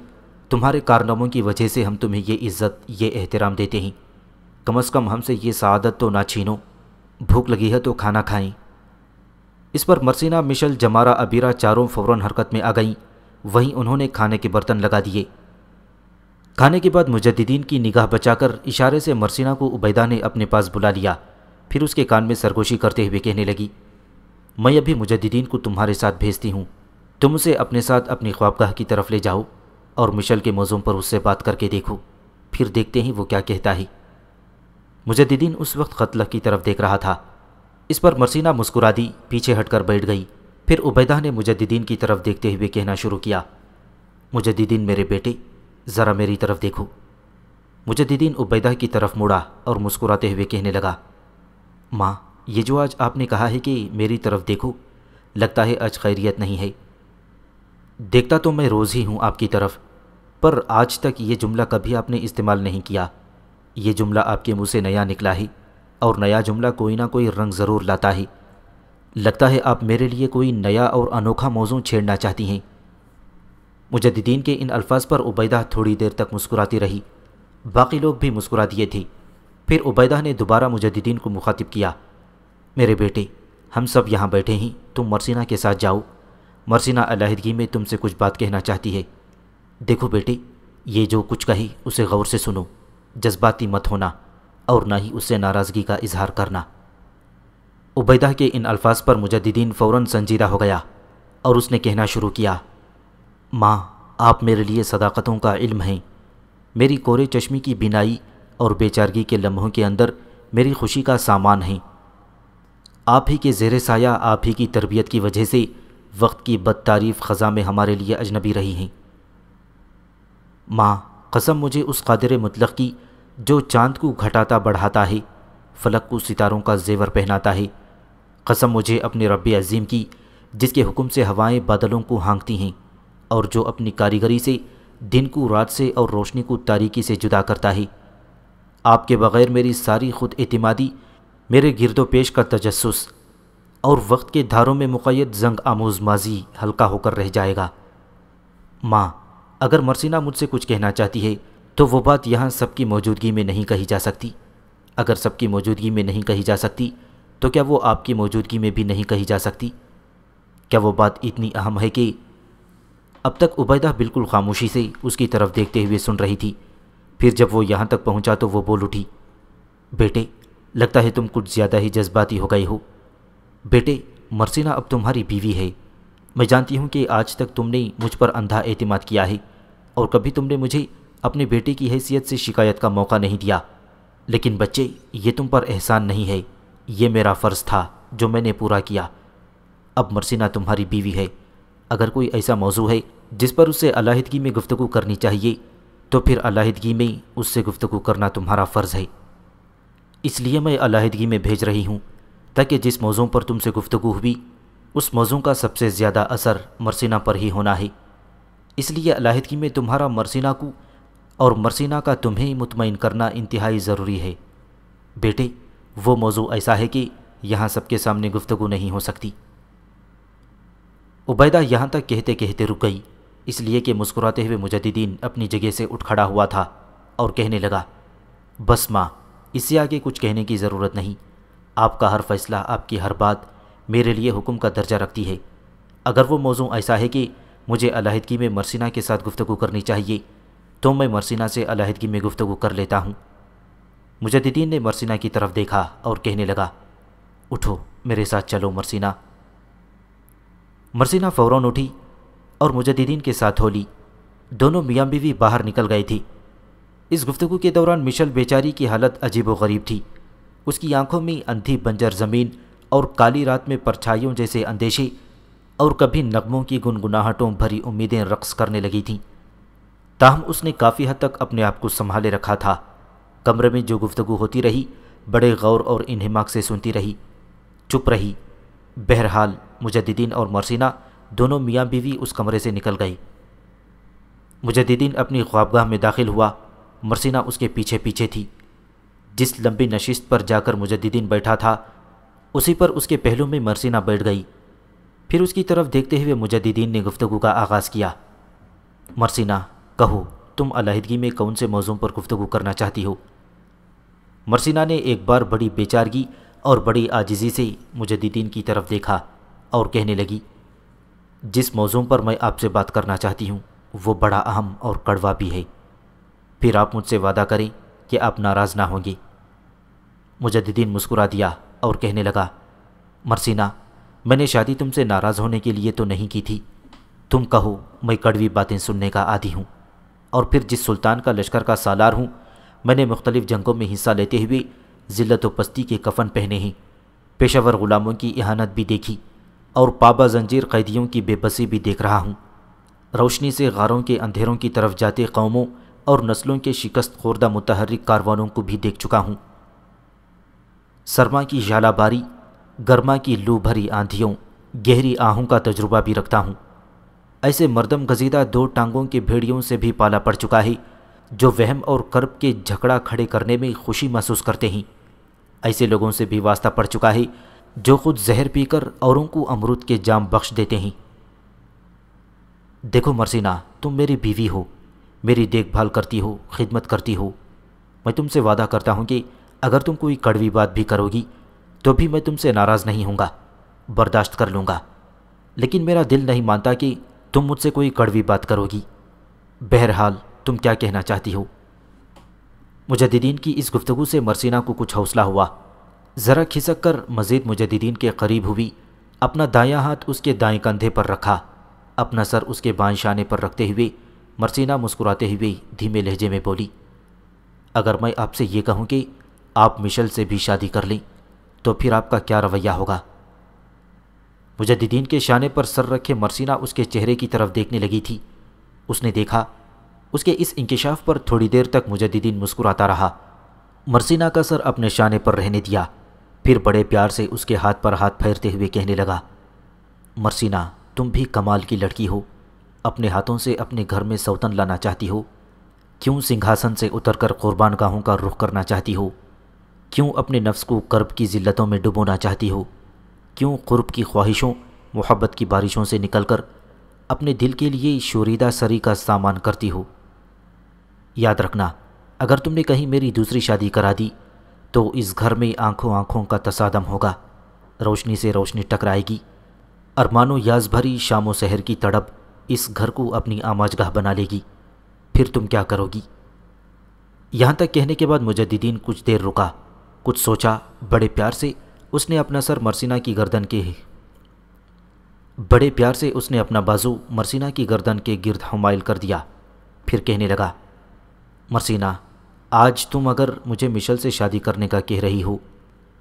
तुम्हारे कारनामों की वजह से हम तुम्हें ये इज़्ज़त ये एहतराम देते हैं कम अज़ कम हमसे ये सदत तो ना छीनो भूख लगी है तो खाना खाएं इस पर मरसिना मिशल जमारा अबीरा चारों फ़ौरन हरकत में आ गईं वहीं उन्होंने खाने के बर्तन लगा दिए खाने के बाद मुजद्दीन की निगाह बचाकर इशारे से मरसिना को उबैदा ने अपने पास बुला लिया फिर उसके कान में सरगोशी करते हुए कहने लगी मैं अभी मुजद्दीन को तुम्हारे साथ भेजती हूँ तुम उसे अपने साथ अपनी ख्वाबगाह की तरफ ले जाओ और मिशेल के मौजूम पर उससे बात करके देखो फिर देखते हैं वो क्या कहता है मुजद्दीन उस वक्त कतला की तरफ देख रहा था इस पर मरसीना मुस्कुरा दी पीछे हटकर बैठ गई फिर उबैदा ने मुजद्दीन की तरफ देखते हुए कहना शुरू किया मुजद्दीन मेरे बेटे ज़रा मेरी तरफ देखो मुजद्दीन उबैदा की तरफ मुड़ा और मुस्कुराते हुए कहने लगा माँ ये जो आज आपने कहा है कि मेरी तरफ देखो लगता है आज खैरियत नहीं है देखता तो मैं रोज़ ही हूँ आपकी तरफ पर आज तक ये जुमला कभी आपने इस्तेमाल नहीं किया ये जुमला आपके मुँह से नया निकला ही और नया जुमला कोई ना कोई रंग ज़रूर लाता ही लगता है आप मेरे लिए कोई नया और अनोखा मौजू छेड़ना चाहती हैं मुजद्दीन के इन अल्फाज पर उबैदा थोड़ी देर तक मुस्कुराती रही बाकी लोग भी मुस्कुरा दिए थे फिर उबैदा ने दोबारा मुजद्दीन को मुखातिब किया मेरे बेटे हम सब यहाँ बैठे हैं तुम मरसिना के साथ जाओ मरसिना अलीहदगी में तुमसे कुछ बात कहना चाहती है देखो बेटी ये जो कुछ कही उसे गौर से सुनो जज्बाती मत होना और ना ही उससे नाराज़गी का इजहार करना उबैदा के इन अल्फाज पर मुजद्दीन फ़ौर संजीदा हो गया और उसने कहना शुरू किया माँ आप मेरे लिए सदाकतों का इल्म हैं मेरी कोरे चश्मी की बिनाई और बेचारगी के लम्हों के अंदर मेरी खुशी का सामान हैं आप ही के जेर साया आप ही की तरबियत की वजह से वक्त की बद तारीफ़ ख़ज़ा में हमारे लिए अजनबी रही हैं माँ कसम मुझे उस कादिर मुतलक की जो चांद को घटाता बढ़ाता है फलक को सितारों का जेवर पहनाता है कसम मुझे अपने रब अज़ीम की जिसके हुक्म से हवाएं बादलों को हांकती हैं और जो अपनी कारीगरी से दिन को रात से और रोशनी को तारीकी से जुदा करता है आपके बग़ैर मेरी सारी खुद अतमादी मेरे गिरदोपेश का तजस्स और वक्त के धारों में मुक़ैद जंग आमोज माजी हल्का होकर रह जाएगा माँ अगर मरसिना मुझसे कुछ कहना चाहती है तो वो बात यहाँ सबकी मौजूदगी में नहीं कही जा सकती अगर सबकी मौजूदगी में नहीं कही जा सकती तो क्या वो आपकी मौजूदगी में भी नहीं कही जा सकती क्या वो बात इतनी अहम है कि अब तक उबैदा बिल्कुल खामोशी से उसकी तरफ देखते हुए सुन रही थी फिर जब वो यहाँ तक पहुँचा तो वो बोल उठी बेटे लगता है तुम कुछ ज़्यादा ही जज्बाती हो गए हो बेटे मरसीना अब तुम्हारी बीवी है मैं जानती हूँ कि आज तक तुमने मुझ पर अंधा एतमाद किया है और कभी तुमने मुझे अपने बेटे की हैसियत से शिकायत का मौका नहीं दिया लेकिन बच्चे ये तुम पर एहसान नहीं है ये मेरा फ़र्ज़ था जो मैंने पूरा किया अब मरसीना तुम्हारी बीवी है अगर कोई ऐसा मौजू है जिस पर उससे अलाहदगी में गुफ्तु करनी चाहिए तो फिर अलाहदगी में उससे गुफ्तु करना तुम्हारा फ़र्ज़ है इसलिए मैं अलाहदगी में भेज रही हूँ ताकि जिस मौजों पर तुमसे गुफ्तु हुई उस मौजू का सबसे ज़्यादा असर मरसिना पर ही होना है इसलिए अलाहदगी में तुम्हारा मरसिना को और मरसिना का तुम्हें मुतमिन करना इंतहाई ज़रूरी है बेटे वो मौजू ऐसा है कि यहाँ सबके सामने गुफ्तु नहीं हो सकती उबैदा यहाँ तक कहते कहते रुक गई इसलिए कि मुस्कुराते हुए मुजद्दीन अपनी जगह से उठ खड़ा हुआ था और कहने लगा बस माँ इससे आगे कुछ कहने की ज़रूरत नहीं आपका हर फैसला आपकी हर बात मेरे लिए हुक्म का दर्जा रखती है अगर वो मौजू ऐसा है कि मुझे अलीहदगी में मरसिना के साथ गुफ्तु करनी चाहिए तो मैं मरसिना से अलहदगी में गुफ्तु कर लेता हूँ मुजद्दीन ने मरसिना की तरफ देखा और कहने लगा उठो मेरे साथ चलो मरसिना मरसिना फ़ौर उठी और मुजद्दीन के साथ हो ली दोनों मियाँ बीवी बाहर निकल गई थी इस गुफ्तु के दौरान मिशल बेचारी की हालत अजीब व गरीब थी उसकी आंखों में अंधी बंजर ज़मीन और काली रात में परछाइयों जैसे अंदेशे और कभी नगमों की गुनगुनाहटों भरी उम्मीदें रक्स करने लगी थीं ताहम उसने काफ़ी हद तक अपने आप को संभाले रखा था कमरे में जो गुफ्तु होती रही बड़े गौर और इन्हमाक से सुनती रही चुप रही बहरहाल मुजद्दीन और मरसिना दोनों मियाँ बीवी उस कमरे से निकल गई मुजद्दीन अपनी ख्वाबगाह में दाखिल हुआ मरसिना उसके पीछे पीछे थी जिस लंबी नशिस्त पर जाकर मुजद्दीन बैठा था उसी पर उसके पहलू में मरसीना बैठ गई फिर उसकी तरफ देखते हुए मुजद्दीन ने गुफ्तु का आगाज़ किया मरसीना कहो तुम अलीहदगी में कौन से मौजूम पर गुफ्तु करना चाहती हो मरसीना ने एक बार बड़ी बेचारगी और बड़ी आजिज़ी से मुजद्दीन की तरफ देखा और कहने लगी जिस मौजूम पर मैं आपसे बात करना चाहती हूँ वो बड़ा अहम और कड़वा भी है फिर आप मुझसे वादा करें कि आप नाराज़ ना होंगी मुजद्दीन मुस्कुरा दिया और कहने लगा मरसीना मैंने शादी तुमसे नाराज़ होने के लिए तो नहीं की थी तुम कहो मैं कड़वी बातें सुनने का आदि हूँ और फिर जिस सुल्तान का लश्कर का सालार हूँ मैंने मुख्तलिफ़ जंगों में हिस्सा लेते हुए ज़िलत व पस्ती के कफन पहने ही पेशावर ग़ुलामों की इहानत भी देखी और पाबा जंजीर कैदियों की बेबसी भी देख रहा हूँ रोशनी से गारों के अंधेरों की तरफ जाते कौमों और नस्लों के शिकस्त खोरदा मुतहरिक कारवानों को भी देख चुका हूँ सरमा की झालाबारी गर्मा की लू भरी आंधियों गहरी आहों का तजुर्बा भी रखता हूँ ऐसे मरदम गजीदा दो टांगों के भेड़ियों से भी पाला पड़ चुका है जो वहम और कर्ब के झगड़ा खड़े करने में खुशी महसूस करते हैं ऐसे लोगों से भी वास्ता पड़ चुका है जो खुद जहर पीकर औरों को अमरूद के जाम बख्श देते हैं देखो मरसीना तुम मेरी बीवी हो मेरी देखभाल करती हो खिदमत करती हो मैं तुमसे वादा करता हूँ कि अगर तुम कोई कड़वी बात भी करोगी तो भी मैं तुमसे नाराज़ नहीं हूँ बर्दाश्त कर लूँगा लेकिन मेरा दिल नहीं मानता कि तुम मुझसे कोई कड़वी बात करोगी बहरहाल तुम क्या कहना चाहती हो मुजद्दीन की इस गुफ्तु से मरसीना को कुछ हौसला हुआ ज़रा खिसक कर मज़ीद मुजद्दीन के करीब हुई अपना दायां हाथ उसके दाएं कंधे पर रखा अपना सर उसके बाएं शाने पर रखते हुए मरसीना मुस्कुराते हुए धीमे लहजे में बोली अगर मैं आपसे ये कहूँ कि आप मिशेल से भी शादी कर लें तो फिर आपका क्या रवैया होगा मुजद्दीन के शाने पर सर रखे मरसीना उसके चेहरे की तरफ देखने लगी थी उसने देखा उसके इस इंकशाफ पर थोड़ी देर तक मुजद्दीन मुस्कुराता रहा मरसीना का सर अपने शाने पर रहने दिया फिर बड़े प्यार से उसके हाथ पर हाथ फेरते हुए कहने लगा मरसीना तुम भी कमाल की लड़की हो अपने हाथों से अपने घर में सौतन लाना चाहती हो क्यों सिंहासन से उतरकर गाहों का रुख करना चाहती हो क्यों अपने नफ्स को कर्ब की जिल्लतों में डुबोना चाहती हो क्यों कुर्ब की ख्वाहिशों मोहब्बत की बारिशों से निकलकर अपने दिल के लिए शोरीदा सरी का सामान करती हो याद रखना अगर तुमने कहीं मेरी दूसरी शादी करा दी तो इस घर में आंखों आंखों का तसादम होगा रोशनी से रोशनी टकराएगी अरमानो याज भरी शामो शहर की तड़प इस घर को अपनी आमाजगाह बना लेगी फिर तुम क्या करोगी यहाँ तक कहने के बाद मुजद्दीन कुछ देर रुका कुछ सोचा बड़े प्यार से उसने अपना सर मरसिना की गर्दन के बड़े प्यार से उसने अपना बाजू मरसिना की गर्दन के गिरद हमायल कर दिया फिर कहने लगा मरसिना आज तुम अगर मुझे मिशल से शादी करने का कह रही हो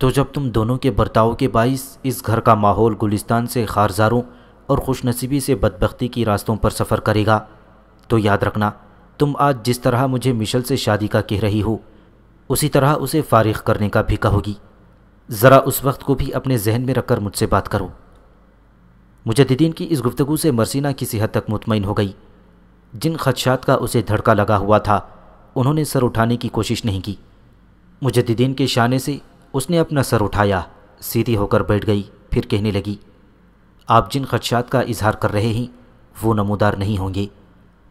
तो जब तुम दोनों के बर्ताव के बाइस इस घर का माहौल गुलिस्तान से खारजारों और खुशनसीबी से बदबख्ती की रास्तों पर सफ़र करेगा तो याद रखना तुम आज जिस तरह मुझे मिशल से शादी का कह रही हो उसी तरह उसे फारिग करने का भी कहोगी ज़रा उस वक्त को भी अपने जहन में रखकर मुझसे बात करो मुजद्दीन की इस गुफ्तु से मरसीना किसी हद तक मुतमिन हो गई जिन खदशात का उसे धड़का लगा हुआ था उन्होंने सर उठाने की कोशिश नहीं की मुजद्दीन के शाने से उसने अपना सर उठाया सीधी होकर बैठ गई फिर कहने लगी आप जिन खदशात का इजहार कर रहे हैं वो नमोदार नहीं होंगे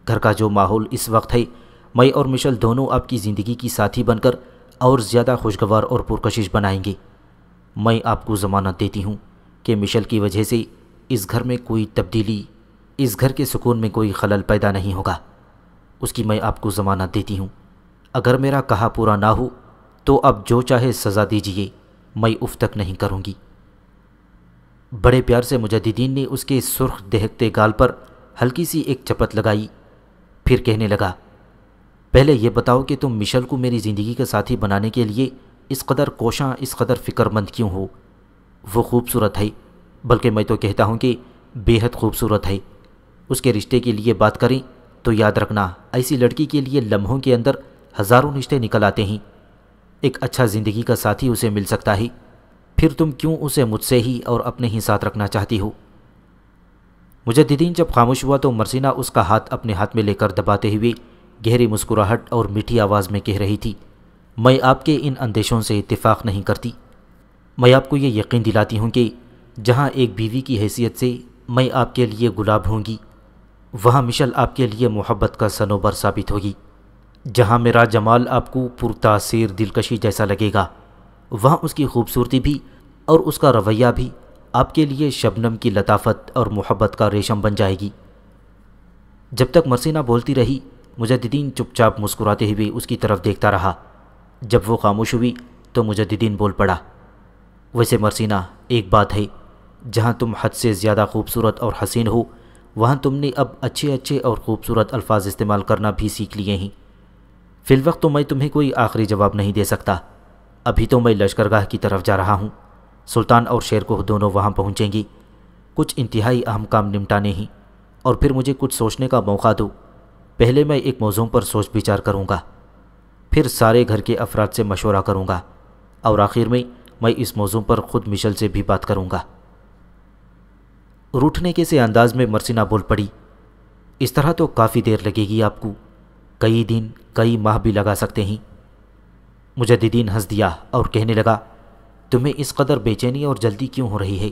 घर का जो माहौल इस वक्त है मई और मिशल दोनों आपकी ज़िंदगी की साथी बनकर और ज़्यादा खुशगवार और पुरकशिश बनाएंगे मैं आपको ज़मानत देती हूँ कि मिशल की वजह से इस घर में कोई तब्दीली इस घर के सुकून में कोई खलल पैदा नहीं होगा उसकी मैं आपको ज़मानत देती हूँ अगर मेरा कहा पूरा ना हो तो अब जो चाहे सज़ा दीजिए मैं उफ तक नहीं करूँगी बड़े प्यार से मुजद्दीन ने उसके सुर्ख दहकते गाल पर हल्की सी एक चपत लगाई फिर कहने लगा पहले यह बताओ कि तुम मिशल को मेरी ज़िंदगी का साथी बनाने के लिए इस कदर कोशाँ इस कदर फ़िक्रमंद क्यों हो वो खूबसूरत है बल्कि मैं तो कहता हूँ कि बेहद खूबसूरत है उसके रिश्ते के लिए बात करें तो याद रखना ऐसी लड़की के लिए लम्हों के अंदर हज़ारों रिश्ते निकल आते हैं एक अच्छा ज़िंदगी का साथी उसे मिल सकता है फिर तुम क्यों उसे मुझसे ही और अपने ही साथ रखना चाहती हो मुजद्दीन जब खामोश हुआ तो मरसीना उसका हाथ अपने हाथ में लेकर दबाते हुए गहरी मुस्कुराहट और मीठी आवाज़ में कह रही थी मैं आपके इन अंदेशों से इतफ़ाक़ नहीं करती मैं आपको ये यकीन दिलाती हूँ कि जहाँ एक बीवी की हैसियत से मैं आपके लिए गुलाब होंगी वहाँ मिशल आपके लिए मोहब्बत का सनोबर साबित होगी जहाँ मेरा जमाल आपको पुरतासीर दिलकशी जैसा लगेगा वहाँ उसकी खूबसूरती भी और उसका रवैया भी आपके लिए शबनम की लताफत और मोहब्बत का रेशम बन जाएगी जब तक मरसीना बोलती रही मुजद्दीन चुपचाप मुस्कुराते हुए उसकी तरफ देखता रहा जब वो खामोश हुई तो मुजद्दीन बोल पड़ा वैसे मरसीना एक बात है जहाँ तुम हद से ज़्यादा खूबसूरत और हसीन हो वहाँ तुमने अब अच्छे अच्छे और ख़ूबसूरत अल्फाज इस्तेमाल करना भी सीख लिए हैं फ़िलवक्त तो मैं तुम्हें कोई आखिरी जवाब नहीं दे सकता अभी तो मैं लश्करगाह की तरफ जा रहा हूँ सुल्तान और शेर को दोनों वहाँ पहुँचेंगी कुछ इंतहाई अहम काम निपटाने ही और फिर मुझे कुछ सोचने का मौका दो पहले मैं एक मौजूम पर सोच विचार करूँगा फिर सारे घर के अफराद से मशवरा करूँगा और आखिर में मैं इस मौजूम पर ख़ुद मिशल से भी बात करूँगा रूठने के से अंदाज में मरसिना बोल पड़ी इस तरह तो काफ़ी देर लगेगी आपको कई दिन कई माह भी लगा सकते हैं मुझे दीदीन हंस दिया और कहने लगा तुम्हें इस कदर बेचैनी और जल्दी क्यों हो रही है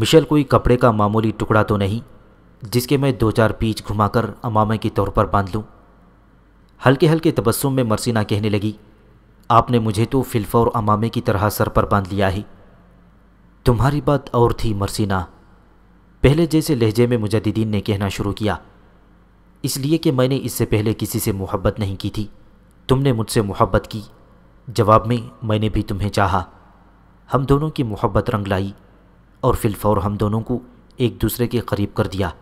मिशेल कोई कपड़े का मामूली टुकड़ा तो नहीं जिसके मैं दो चार पीच घुमाकर अमामे के तौर पर बांध लूँ हल्के हल्के तबस्सुम में मरसिना कहने लगी आपने मुझे तो फिल्फा और अमामे की तरह सर पर बांध लिया है तुम्हारी बात और थी मरसिना पहले जैसे लहजे में मुजद्दीन ने कहना शुरू किया इसलिए कि मैंने इससे पहले किसी से मोहब्बत नहीं की थी तुमने मुझसे मोहब्बत की जवाब में मैंने भी तुम्हें चाहा हम दोनों की मोहब्बत रंग लाई और फिलफौर हम दोनों को एक दूसरे के करीब कर दिया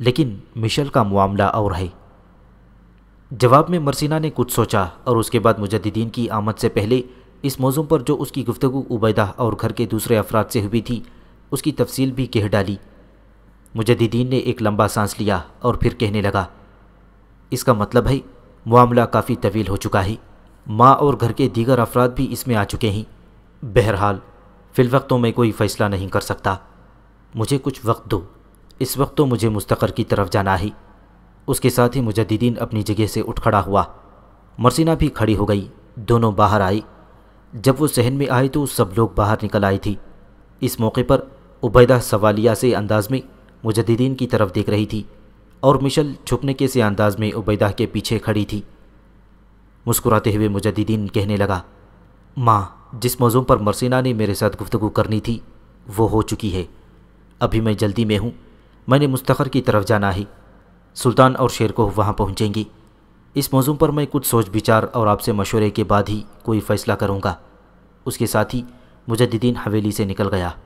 लेकिन मिशेल का मामला और है जवाब में मरसिना ने कुछ सोचा और उसके बाद मुजद्दीन की आमद से पहले इस मौजू पर जो उसकी गुफ्तु उबैदा और घर के दूसरे अफराद से हुई थी उसकी तफसील भी कह डाली मुजद्दीन ने एक लंबा सांस लिया और फिर कहने लगा इसका मतलब है मामला काफ़ी तवील हो चुका है माँ और घर के दीगर अफराद भी इसमें आ चुके हैं बहरहाल फ़िलवक्त तो मैं कोई फ़ैसला नहीं कर सकता मुझे कुछ वक्त दो इस वक्त तो मुझे मुस्तकर की तरफ जाना ही उसके साथ ही मुजद्दीन अपनी जगह से उठ खड़ा हुआ मरसिना भी खड़ी हो गई दोनों बाहर आई जब वो सहन में आई तो सब लोग बाहर निकल आई थी इस मौके पर उबैदा सवालिया से अंदाज में मुजद्दीन की तरफ देख रही थी और मिशल छुपने के से अंदाज में उबैदा के पीछे खड़ी थी मुस्कुराते हुए मुजद्दीन कहने लगा माँ जिस मौजूम पर मरसिना ने मेरे साथ गुफ्तु करनी थी वो हो चुकी है अभी मैं जल्दी में हूँ मैंने मुस्तखर की तरफ जाना है सुल्तान और शेर को वहाँ पहुँचेंगी इस मौजूम पर मैं कुछ सोच विचार और आपसे मशवरे के बाद ही कोई फ़ैसला करूँगा उसके साथ ही मुजद्दीन हवेली से निकल गया